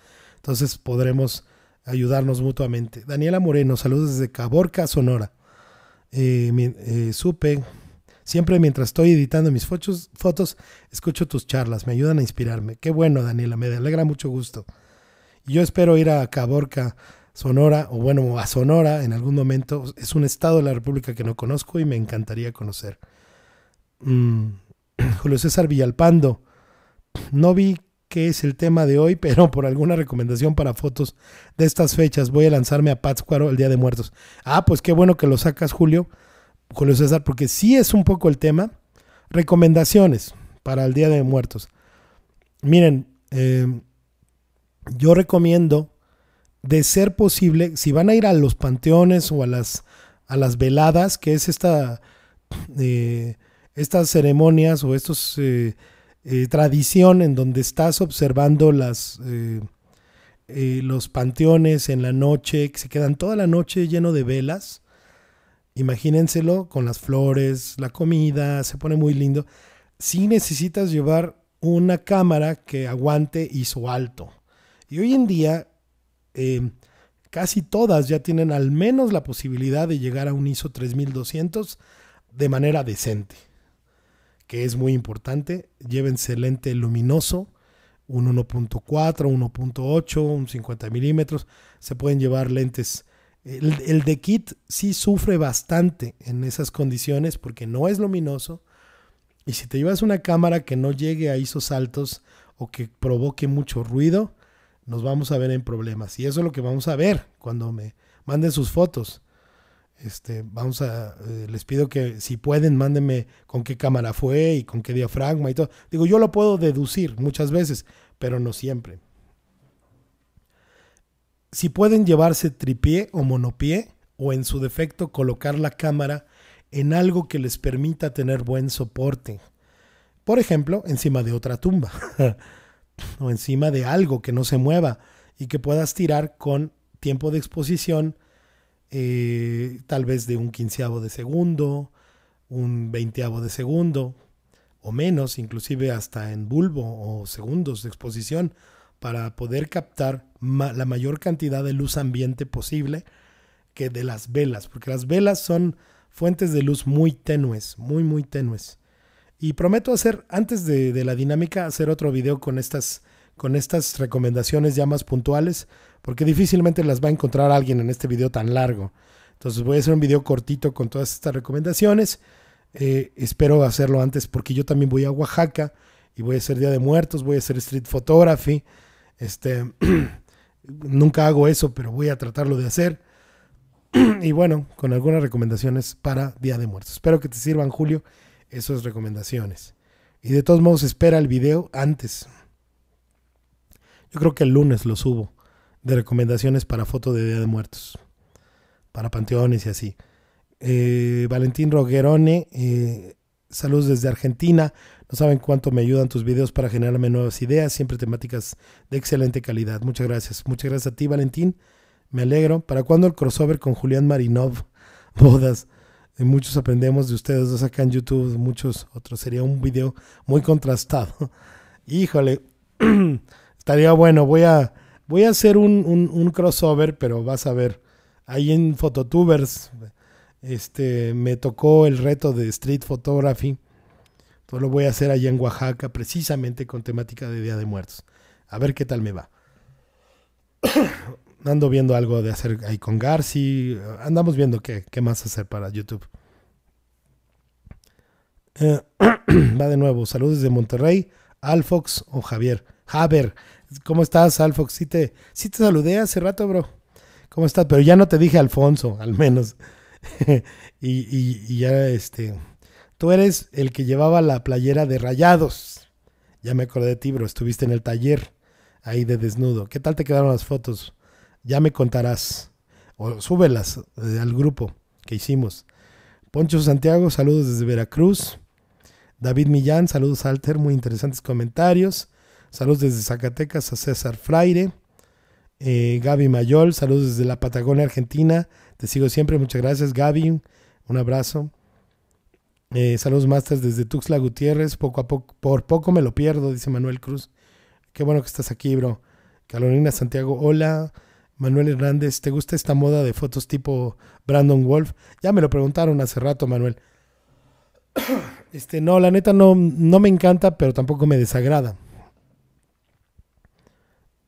Entonces podremos ayudarnos mutuamente. Daniela Moreno, saludos desde Caborca, Sonora. Eh, eh, supe, siempre mientras estoy editando mis fotos, fotos, escucho tus charlas, me ayudan a inspirarme. Qué bueno, Daniela, me alegra mucho gusto. Yo espero ir a Caborca, Sonora, o bueno, a Sonora en algún momento. Es un estado de la República que no conozco y me encantaría conocer. Mm, Julio César Villalpando, no vi qué es el tema de hoy, pero por alguna recomendación para fotos de estas fechas voy a lanzarme a Pátzcuaro el Día de Muertos. Ah, pues qué bueno que lo sacas, Julio, Julio César, porque sí es un poco el tema. Recomendaciones para el Día de Muertos. Miren, eh, yo recomiendo, de ser posible, si van a ir a los panteones o a las, a las veladas, que es esta, eh, estas ceremonias o estos... Eh, eh, tradición en donde estás observando las, eh, eh, los panteones en la noche, que se quedan toda la noche lleno de velas. Imagínenselo con las flores, la comida, se pone muy lindo. Si necesitas llevar una cámara que aguante ISO alto. Y hoy en día casi todas ya tienen al menos la posibilidad de llegar a un ISO 3200 de manera decente que es muy importante. Llévense lente luminoso, un 1.4, 1.8, un 50 milímetros. Se pueden llevar lentes. El, de kit sí sufre bastante en esas condiciones porque no es luminoso. Y si te llevas una cámara que no llegue a esos altos o que provoque mucho ruido, nos vamos a ver en problemas. Y eso es lo que vamos a ver cuando me manden sus fotos. Este, vamos a, eh, les pido que si pueden, mándenme con qué cámara fue y con qué diafragma y todo. Digo, yo lo puedo deducir muchas veces, pero no siempre. Si pueden llevarse tripié o monopié, o en su defecto colocar la cámara en algo que les permita tener buen soporte. Por ejemplo, encima de otra tumba, o encima de algo que no se mueva y que puedas tirar con tiempo de exposición eh, tal vez de un quinceavo de segundo, un veinteavo de segundo, o menos, inclusive hasta en bulbo o segundos de exposición, para poder captar la mayor cantidad de luz ambiente posible que de las velas, porque las velas son fuentes de luz muy tenues, muy, muy tenues. Y prometo hacer, antes de, de la dinámica, hacer otro video con estas, con estas recomendaciones ya más puntuales, porque difícilmente las va a encontrar alguien en este video tan largo. Entonces voy a hacer un video cortito con todas estas recomendaciones. Eh, espero hacerlo antes porque yo también voy a Oaxaca y voy a hacer Día de Muertos, voy a hacer Street Photography. Este, nunca hago eso, pero voy a tratarlo de hacer. y bueno, con algunas recomendaciones para Día de Muertos. Espero que te sirvan, Julio, esas recomendaciones. Y de todos modos, espera el video antes. Yo creo que el lunes lo subo de recomendaciones para foto de Día de Muertos, para panteones y así. Eh, Valentín Roguerone, eh, saludos desde Argentina. No saben cuánto me ayudan tus videos para generarme nuevas ideas, siempre temáticas de excelente calidad. Muchas gracias. Muchas gracias a ti, Valentín. Me alegro. ¿Para cuándo el crossover con Julián Marinov? Bodas. Eh, muchos aprendemos de ustedes dos acá en YouTube, muchos otros. Sería un video muy contrastado. Híjole. Estaría bueno. Voy a Voy a hacer un, crossover, pero vas a ver. Ahí en Fototubers este, me tocó el reto de Street Photography. todo lo voy a hacer allá en Oaxaca, precisamente con temática de Día de Muertos. A ver qué tal me va. Ando viendo algo de hacer ahí con Garci. Andamos viendo qué, qué más hacer para YouTube. Eh, va de nuevo. Saludos de Monterrey. Alfox o Javier. Javier. ¿Cómo estás, Alfox? Sí te, saludé hace rato, bro. ¿Cómo estás? Pero ya no te dije Alfonso, al menos. y, ya, este. Tú eres el que llevaba la playera de rayados. Ya me acordé de ti, bro. Estuviste en el taller ahí de desnudo. ¿Qué tal te quedaron las fotos? Ya me contarás. O súbelas eh, al grupo que hicimos. Poncho Santiago, saludos desde Veracruz. David Millán, saludos Alter, muy interesantes comentarios. Saludos desde Zacatecas a César Fraire. Eh, Gaby Mayol, saludos desde la Patagonia Argentina. Te sigo siempre, muchas gracias Gaby. Un abrazo. Eh, saludos Masters desde Tuxla Gutiérrez. Poco a poco, por poco me lo pierdo, dice Manuel Cruz. Qué bueno que estás aquí, bro. Carolina Santiago, hola. Manuel Hernández, ¿te gusta esta moda de fotos tipo Brandon Wolf? Ya me lo preguntaron hace rato, Manuel. Este, no, la neta no, no me encanta, pero tampoco me desagrada.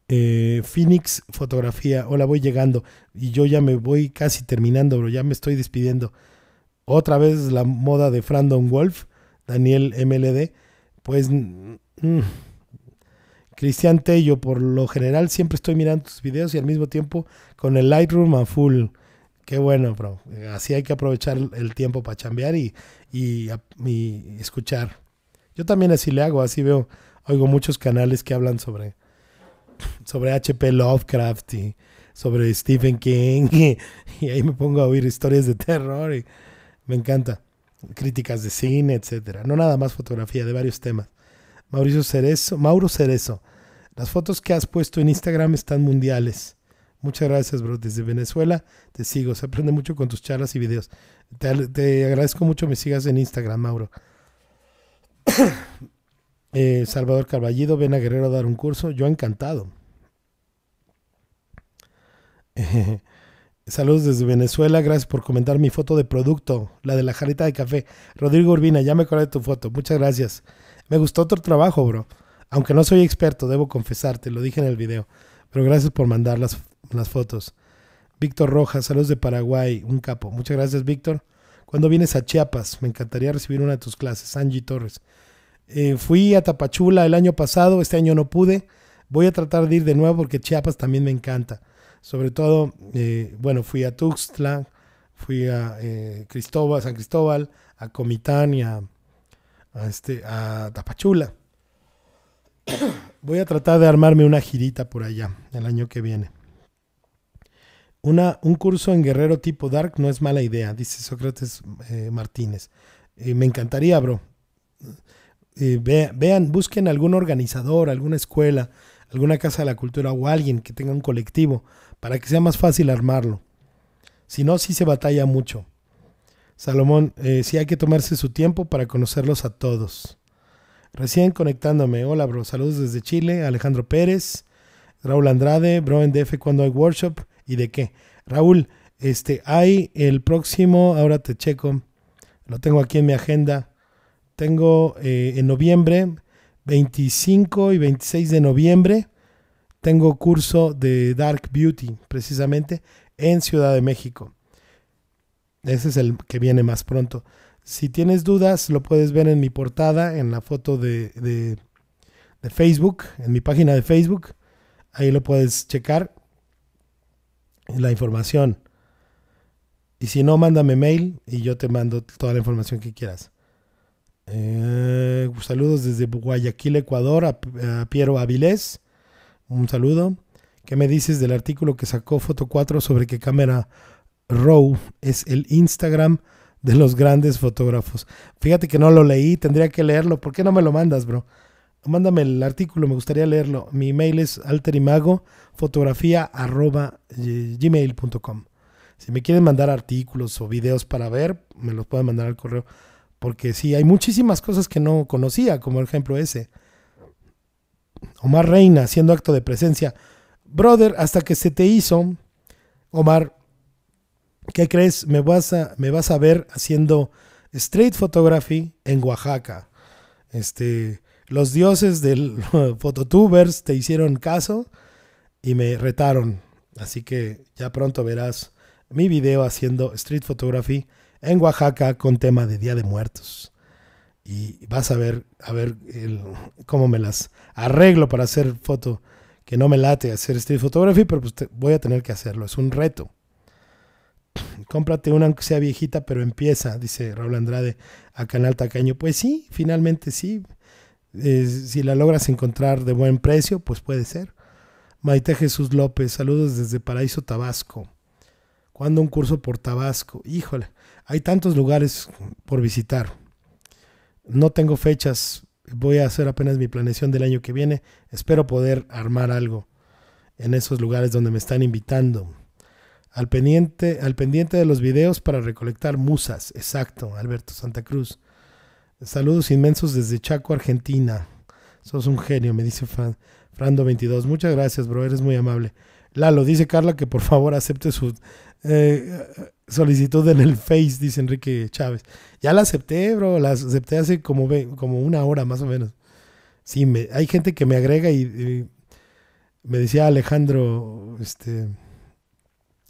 Eh, Phoenix Fotografía, hola, voy llegando y yo ya me voy casi terminando, bro, ya me estoy despidiendo. Otra vez la moda de Frandon Wolf, Daniel MLD, pues... Cristian Tello, por lo general siempre estoy mirando tus videos y al mismo tiempo con el Lightroom a full. Qué bueno, bro. Así hay que aprovechar el tiempo para chambear y escuchar. Yo también así le hago, así veo, oigo muchos canales que hablan sobre sobre HP Lovecraft y sobre Stephen King y, ahí me pongo a oír historias de terror y me encanta. Críticas de cine, etcétera. No nada más fotografía, de varios temas. Mauricio Cerezo, Mauro Cerezo, las fotos que has puesto en Instagram están mundiales. Muchas gracias, bro. Desde Venezuela te sigo. Se aprende mucho con tus charlas y videos. Te, te agradezco mucho me sigas en Instagram, Mauro. Eh, Salvador Carballido, ven a Guerrero a dar un curso. Yo encantado. saludos desde Venezuela. Gracias por comentar mi foto de producto, la de la jarita de café. Rodrigo Urbina, ya me acordé de tu foto. Muchas gracias. Me gustó tu trabajo, bro. Aunque no soy experto, debo confesarte, lo dije en el video. Pero gracias por mandar las, las fotos. Víctor Rojas, saludos de Paraguay, un capo. Muchas gracias, Víctor. Cuando vienes a Chiapas? Me encantaría recibir una de tus clases. Angie Torres. Eh, fui a Tapachula el año pasado, este año no pude. Voy a tratar de ir de nuevo porque Chiapas también me encanta. Sobre todo, eh, bueno, fui a Tuxtla, fui a eh, Cristóbal, San Cristóbal, a Comitán y a, este, a Tapachula. Voy a tratar de armarme una girita por allá el año que viene. Una, un curso en guerrero tipo Dark no es mala idea, dice Sócrates Martínez. me encantaría, bro. Eh, vean, busquen algún organizador, alguna escuela, alguna casa de la cultura o alguien que tenga un colectivo para que sea más fácil armarlo. Si no, sí se batalla mucho. Salomón, si eh, sí hay que tomarse su tiempo para conocerlos a todos. Recién conectándome. Hola, bro. Saludos desde Chile. Alejandro Pérez. Raúl Andrade. Bro, en DF, cuando hay workshop? ¿Y de qué? Raúl, este, hay el próximo. Ahora te checo. Lo tengo aquí en mi agenda. Tengo eh, en noviembre, 25 y 26 de noviembre, tengo curso de Dark Beauty, precisamente, en Ciudad de México. Ese es el que viene más pronto. Si tienes dudas, lo puedes ver en mi portada, en la foto de Facebook, en mi página de Facebook. Ahí lo puedes checar, la información. Y si no, mándame mail y yo te mando toda la información que quieras. Eh, saludos desde Guayaquil, Ecuador, a, Piero Avilés. Un saludo. ¿Qué me dices del artículo que sacó Foto 4 sobre que Cámara Row es el Instagram de los grandes fotógrafos? Fíjate que no lo leí, tendría que leerlo. ¿Por qué no me lo mandas, bro? Mándame el artículo, me gustaría leerlo. Mi email es alterimago.fotografía@gmail.com. Si me quieren mandar artículos o videos para ver, me los pueden mandar al correo porque sí, hay muchísimas cosas que no conocía, como el ejemplo ese. Omar Reina haciendo acto de presencia. Brother, hasta que se te hizo, Omar, ¿qué crees? Me vas a, me vas a ver haciendo street photography en Oaxaca. Este, los dioses del fototubers te hicieron caso y me retaron. Así que ya pronto verás mi video haciendo street photography en Oaxaca con tema de Día de Muertos. Y vas a ver, a ver cómo me las arreglo para hacer foto, que no me late hacer street photography, pero pues voy a tener que hacerlo, es un reto. Cómprate una aunque sea viejita, pero empieza, dice Raúl Andrade a Canal Tacaño. Pues sí, finalmente sí. si la logras encontrar de buen precio, pues puede ser. Maite Jesús López, saludos desde Paraíso Tabasco. ¿Cuándo un curso por Tabasco? Híjole. Hay tantos lugares por visitar. No tengo fechas. Voy a hacer apenas mi planeación del año que viene. Espero poder armar algo en esos lugares donde me están invitando. Al pendiente, al pendiente de los videos para recolectar musas. Exacto, Alberto Santa Cruz. Saludos inmensos desde Chaco, Argentina. Sos un genio, me dice Frando22. Muchas gracias, bro. Eres muy amable. Lalo, dice Carla que por favor acepte su... Eh, solicitud en el Face, dice Enrique Chávez. Ya la acepté, bro, la acepté hace como, como una hora más o menos. Sí, me, hay gente que me agrega y, me decía Alejandro, este,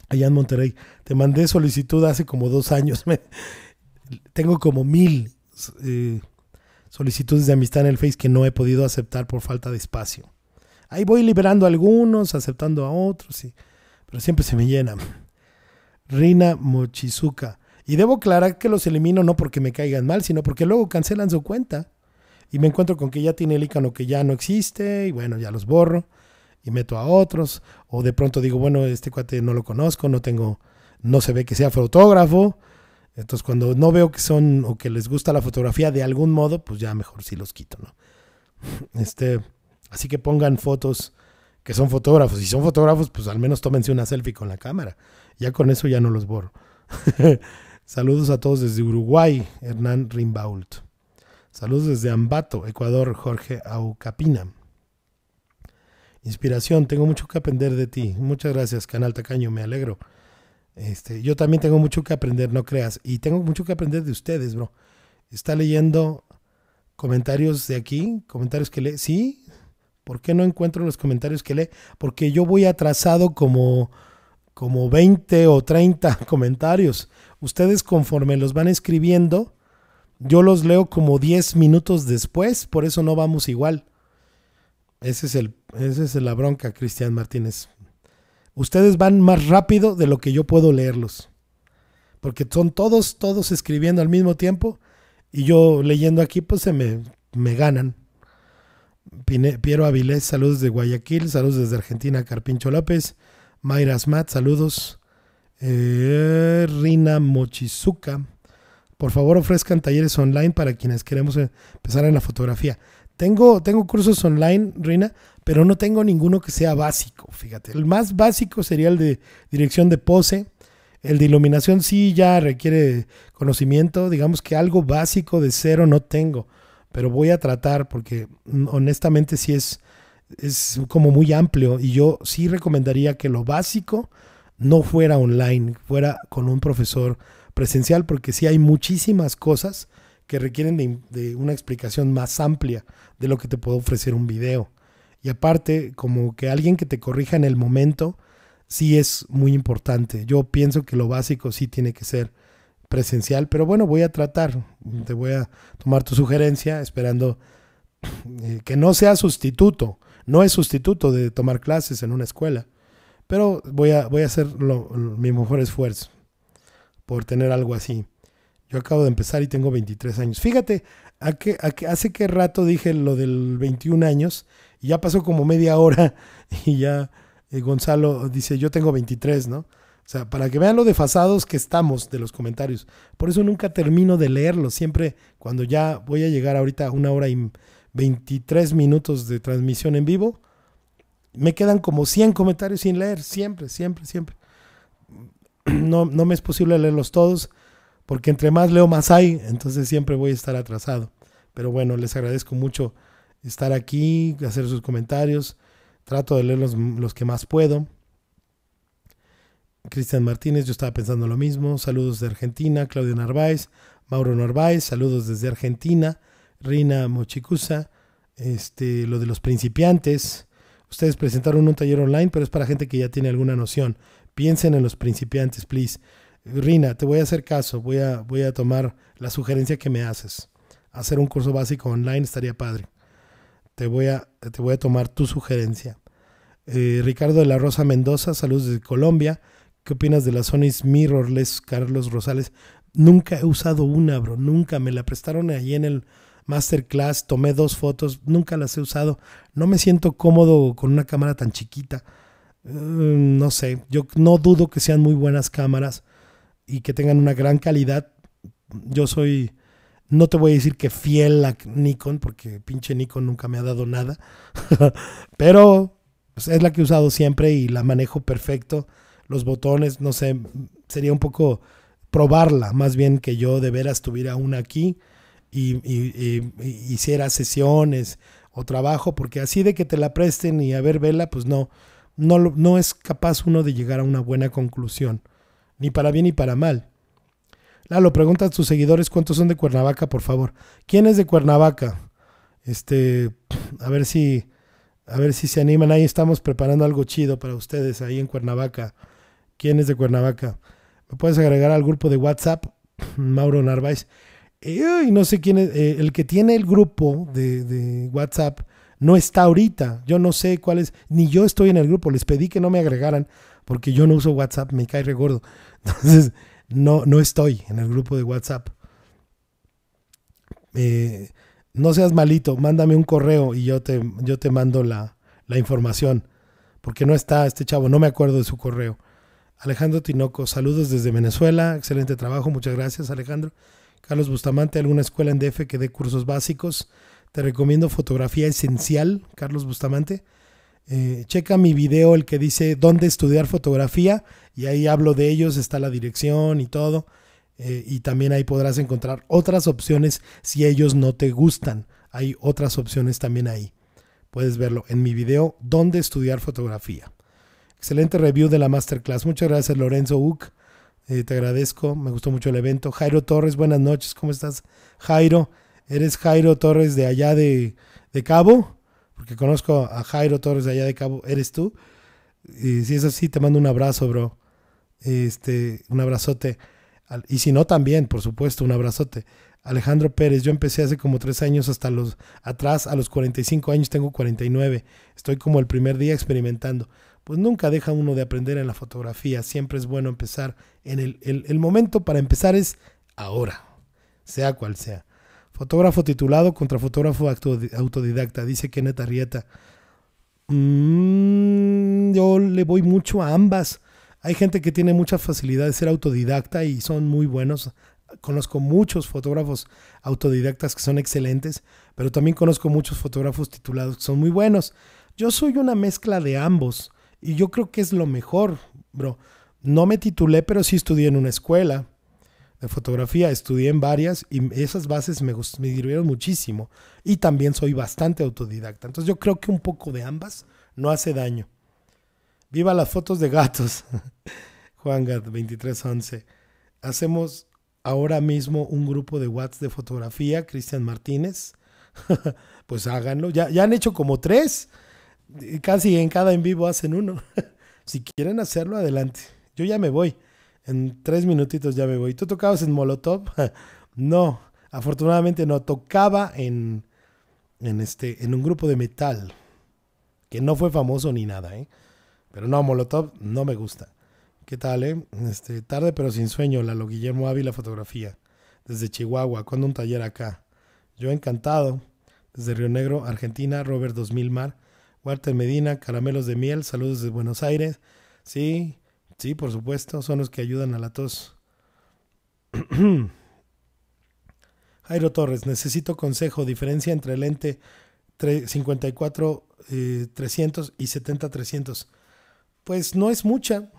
allá en Monterrey, te mandé solicitud hace como dos años. tengo como mil eh, solicitudes de amistad en el Face que no he podido aceptar por falta de espacio. Ahí voy liberando a algunos, aceptando a otros, pero siempre se me llena. Rina Mochizuka. Y debo aclarar que los elimino no porque me caigan mal, sino porque luego cancelan su cuenta. Y me encuentro con que ya tiene el icono que ya no existe, y bueno, ya los borro y meto a otros. O de pronto digo, bueno, este cuate no lo conozco, no tengo, no se ve que sea fotógrafo. Entonces, cuando no veo que son o que les gusta la fotografía de algún modo, pues ya mejor si los quito, ¿no? Este, así que pongan fotos que son fotógrafos. Si son fotógrafos, pues al menos tómense una selfie con la cámara. Ya con eso ya no los borro. Saludos a todos desde Uruguay, Hernán Rimbault. Saludos desde Ambato, Ecuador, Jorge Aucapina. Inspiración, tengo mucho que aprender de ti. Muchas gracias, Canal Tacaño, me alegro. Este, yo también tengo mucho que aprender, no creas. Y tengo mucho que aprender de ustedes, bro. Está leyendo comentarios de aquí, comentarios que lee. Sí, ¿por qué no encuentro los comentarios que lee? Porque yo voy atrasado como como 20 o 30 comentarios. Ustedes conforme los van escribiendo, yo los leo como 10 minutos después, por eso no vamos igual. Ese es el, esa es la bronca, Cristian Martínez. Ustedes van más rápido de lo que yo puedo leerlos. Porque son todos, todos escribiendo al mismo tiempo. Y yo leyendo aquí, pues se me, me ganan. Piero Avilés, saludos de Guayaquil, saludos desde Argentina, Carpincho López. Mayra Smat, saludos. Eh, Rina Mochizuka. Por favor, ofrezcan talleres online para quienes queremos empezar en la fotografía. Tengo, tengo cursos online, Rina, pero no tengo ninguno que sea básico, fíjate. El más básico sería el de dirección de pose. El de iluminación sí ya requiere conocimiento. Digamos que algo básico de cero no tengo, pero voy a tratar porque honestamente sí es es como muy amplio y yo sí recomendaría que lo básico no fuera online, fuera con un profesor presencial, porque sí hay muchísimas cosas que requieren de, una explicación más amplia de lo que te puede ofrecer un video. Y aparte, como que alguien que te corrija en el momento, sí es muy importante. Yo pienso que lo básico sí tiene que ser presencial, pero bueno, voy a tratar, te voy a tomar tu sugerencia esperando eh, que no sea sustituto, no es sustituto de tomar clases en una escuela, pero voy a, voy a hacer mi mejor esfuerzo por tener algo así. Yo acabo de empezar y tengo 23 años. Fíjate, a que, hace qué rato dije lo del 21 años y ya pasó como media hora y ya eh, Gonzalo dice, yo tengo 23, ¿no? O sea, para que vean lo desfasados que estamos de los comentarios. Por eso nunca termino de leerlo, Siempre cuando ya voy a llegar ahorita a una hora y 23 minutos de transmisión en vivo, me quedan como 100 comentarios sin leer, siempre, siempre, siempre. No, no me es posible leerlos todos, porque entre más leo, más hay, entonces siempre voy a estar atrasado. Pero bueno, les agradezco mucho estar aquí, hacer sus comentarios, trato de leer los, los que más puedo. Cristian Martínez, yo estaba pensando lo mismo. Saludos de Argentina, Claudio Narváez, Mauro Narváez, saludos desde Argentina. Rina Mochicusa, este, lo de los principiantes. Ustedes presentaron un taller online, pero es para gente que ya tiene alguna noción. Piensen en los principiantes, please. Rina, te voy a hacer caso, voy a, voy a tomar la sugerencia que me haces. Hacer un curso básico online estaría padre. Te voy a, te voy a tomar tu sugerencia. Eh, Ricardo de la Rosa Mendoza, saludos desde Colombia. ¿Qué opinas de las Sony mirrorless, Carlos Rosales? Nunca he usado una, bro. Nunca me la prestaron ahí en el masterclass, tomé dos fotos, nunca las he usado, no me siento cómodo con una cámara tan chiquita. Mm, no sé, yo no dudo que sean muy buenas cámaras y que tengan una gran calidad. Yo soy, no te voy a decir que fiel a Nikon, porque pinche Nikon nunca me ha dado nada, pero pues, es la que he usado siempre y la manejo perfecto. Los botones, no sé, sería un poco probarla, más bien que yo de veras tuviera una aquí y, hiciera sesiones o trabajo, porque así de que te la presten y a ver vela, pues no, no, no es capaz uno de llegar a una buena conclusión, ni para bien ni para mal. Lalo, pregunta a tus seguidores cuántos son de Cuernavaca, por favor. ¿Quién es de Cuernavaca? Este, a ver si, a ver si se animan. Ahí estamos preparando algo chido para ustedes ahí en Cuernavaca. ¿Quién es de Cuernavaca? ¿Me puedes agregar al grupo de WhatsApp? Mauro Narváez no sé quién es, eh, el que tiene el grupo de, WhatsApp no está ahorita. Yo no sé cuál es, ni yo estoy en el grupo. Les pedí que no me agregaran porque yo no uso WhatsApp, me cae regordo. Entonces, no, no estoy en el grupo de WhatsApp. Eh, no seas malito, mándame un correo y yo te, yo te mando la, la información. Porque no está este chavo, no me acuerdo de su correo. Alejandro Tinoco, saludos desde Venezuela, excelente trabajo, muchas gracias Alejandro. Carlos Bustamante, alguna escuela en DF que dé cursos básicos. Te recomiendo Fotografía Esencial, Carlos Bustamante. Eh, checa mi video, el que dice dónde estudiar fotografía, y ahí hablo de ellos, está la dirección y todo. Eh, y también ahí podrás encontrar otras opciones si ellos no te gustan. Hay otras opciones también ahí. Puedes verlo en mi video, dónde estudiar fotografía. Excelente review de la masterclass. Muchas gracias, Lorenzo Uc. Eh, te agradezco, me gustó mucho el evento. Jairo Torres, buenas noches, ¿cómo estás? Jairo, ¿eres Jairo Torres de allá de, de Cabo? Porque conozco a Jairo Torres de allá de Cabo, ¿eres tú? Y si es así, te mando un abrazo, bro. Este, un abrazote. Y si no, también, por supuesto, un abrazote. Alejandro Pérez, yo empecé hace como tres años hasta los atrás, a los 45 años tengo 49. Estoy como el primer día experimentando pues nunca deja uno de aprender en la fotografía. Siempre es bueno empezar. En el, momento para empezar es ahora, sea cual sea. Fotógrafo titulado contra fotógrafo autodidacta, dice Kenneth Arrieta. Mm, yo le voy mucho a ambas. Hay gente que tiene mucha facilidad de ser autodidacta y son muy buenos. Conozco muchos fotógrafos autodidactas que son excelentes, pero también conozco muchos fotógrafos titulados que son muy buenos. Yo soy una mezcla de ambos y yo creo que es lo mejor, bro. No me titulé, pero sí estudié en una escuela de fotografía, estudié en varias y esas bases me, me sirvieron muchísimo. Y también soy bastante autodidacta. Entonces yo creo que un poco de ambas no hace daño. Viva las fotos de gatos. Juan Gat 2311. Hacemos ahora mismo un grupo de WhatsApp de fotografía, Cristian Martínez. pues háganlo. Ya, ya han hecho como tres. Casi en cada en vivo hacen uno. si quieren hacerlo, adelante. Yo ya me voy. En tres minutitos ya me voy. ¿Tú tocabas en Molotov? no, afortunadamente no. Tocaba en, en, este, en un grupo de metal que no fue famoso ni nada, ¿eh? Pero no, Molotov no me gusta. ¿Qué tal, eh? Este, tarde pero sin sueño, la lo Guillermo la Fotografía. Desde Chihuahua, cuando un taller acá. Yo encantado. Desde Río Negro, Argentina, Robert 2000 Mar. Walter Medina, Caramelos de Miel, saludos de Buenos Aires. Sí, sí, por supuesto, son los que ayudan a la tos. Jairo Torres, necesito consejo, diferencia entre el lente 54 300 y 70 300. Eh, pues no es mucha.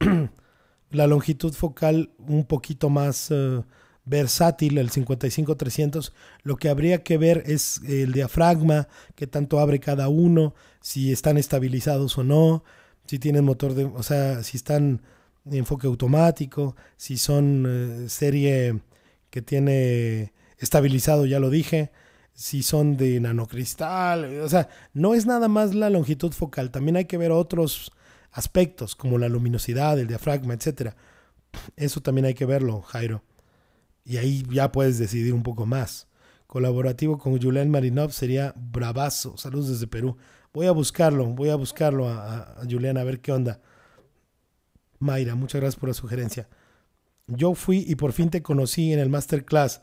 la longitud focal un poquito más eh, versátil, el 55-300, lo que habría que ver es el diafragma, qué tanto abre cada uno, si están estabilizados o no, si tienen motor de, o sea, si están en enfoque automático, si son eh, serie que tiene estabilizado, ya lo dije, si son de nanocristal, o sea, no es nada más la longitud focal, también hay que ver otros aspectos como la luminosidad, el diafragma, etcétera. Eso también hay que verlo, Jairo. Y ahí ya puedes decidir un poco más. Colaborativo con Julián Marinov sería bravazo. Saludos desde Perú. Voy a buscarlo, voy a buscarlo a, Julián a ver qué onda. Mayra, muchas gracias por la sugerencia. Yo fui y por fin te conocí en el masterclass.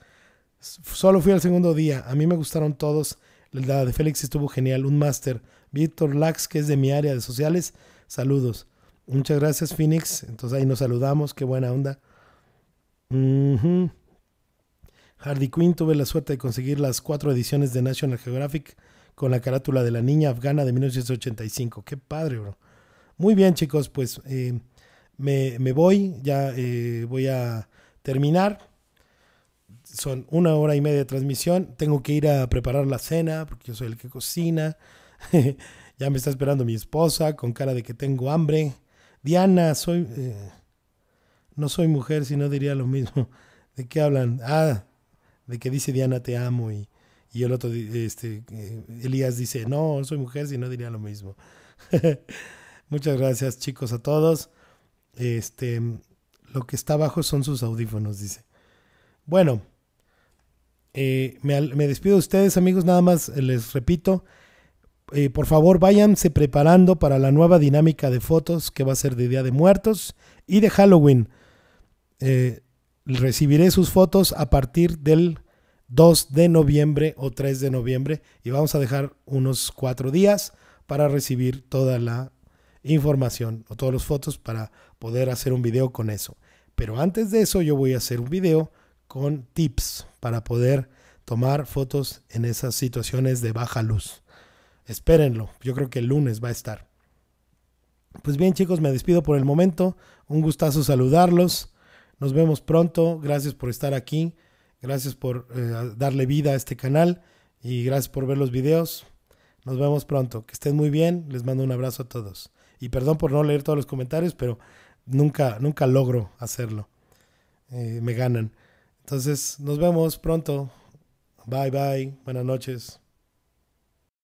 Solo fui al segundo día. A mí me gustaron todos. La de Félix estuvo genial. Un master, Víctor Lax, que es de mi área de sociales. Saludos. Muchas gracias, Phoenix. Entonces ahí nos saludamos. Qué buena onda. Hardy Quinn tuve la suerte de conseguir las cuatro ediciones de National Geographic con la carátula de la niña afgana de 1985. Qué padre, bro. Muy bien, chicos, pues eh, me, voy, ya eh, voy a terminar. Son una hora y media de transmisión. Tengo que ir a preparar la cena porque yo soy el que cocina. ya me está esperando mi esposa con cara de que tengo hambre. Diana, soy. Eh, no soy mujer, si no diría lo mismo. ¿De qué hablan? Ah, de que dice Diana te amo y, el otro, este, eh, Elías dice, no, soy mujer, si no diría lo mismo. Muchas gracias chicos a todos. Este, lo que está abajo son sus audífonos, dice. Bueno, eh, me, despido de ustedes amigos, nada más les repito, eh, por favor váyanse preparando para la nueva dinámica de fotos que va a ser de Día de Muertos y de Halloween. Eh, recibiré sus fotos a partir del 2 de noviembre o 3 de noviembre y vamos a dejar unos cuatro días para recibir toda la información o todas las fotos para poder hacer un video con eso. Pero antes de eso yo voy a hacer un video con tips para poder tomar fotos en esas situaciones de baja luz. Espérenlo, yo creo que el lunes va a estar. Pues bien chicos, me despido por el momento. Un gustazo saludarlos. Nos vemos pronto. Gracias por estar aquí. Gracias por eh, darle vida a este canal y gracias por ver los videos. Nos vemos pronto. Que estén muy bien. Les mando un abrazo a todos. Y perdón por no leer todos los comentarios, pero nunca, nunca logro hacerlo. Eh, me ganan. Entonces, nos vemos pronto. Bye bye. Buenas noches.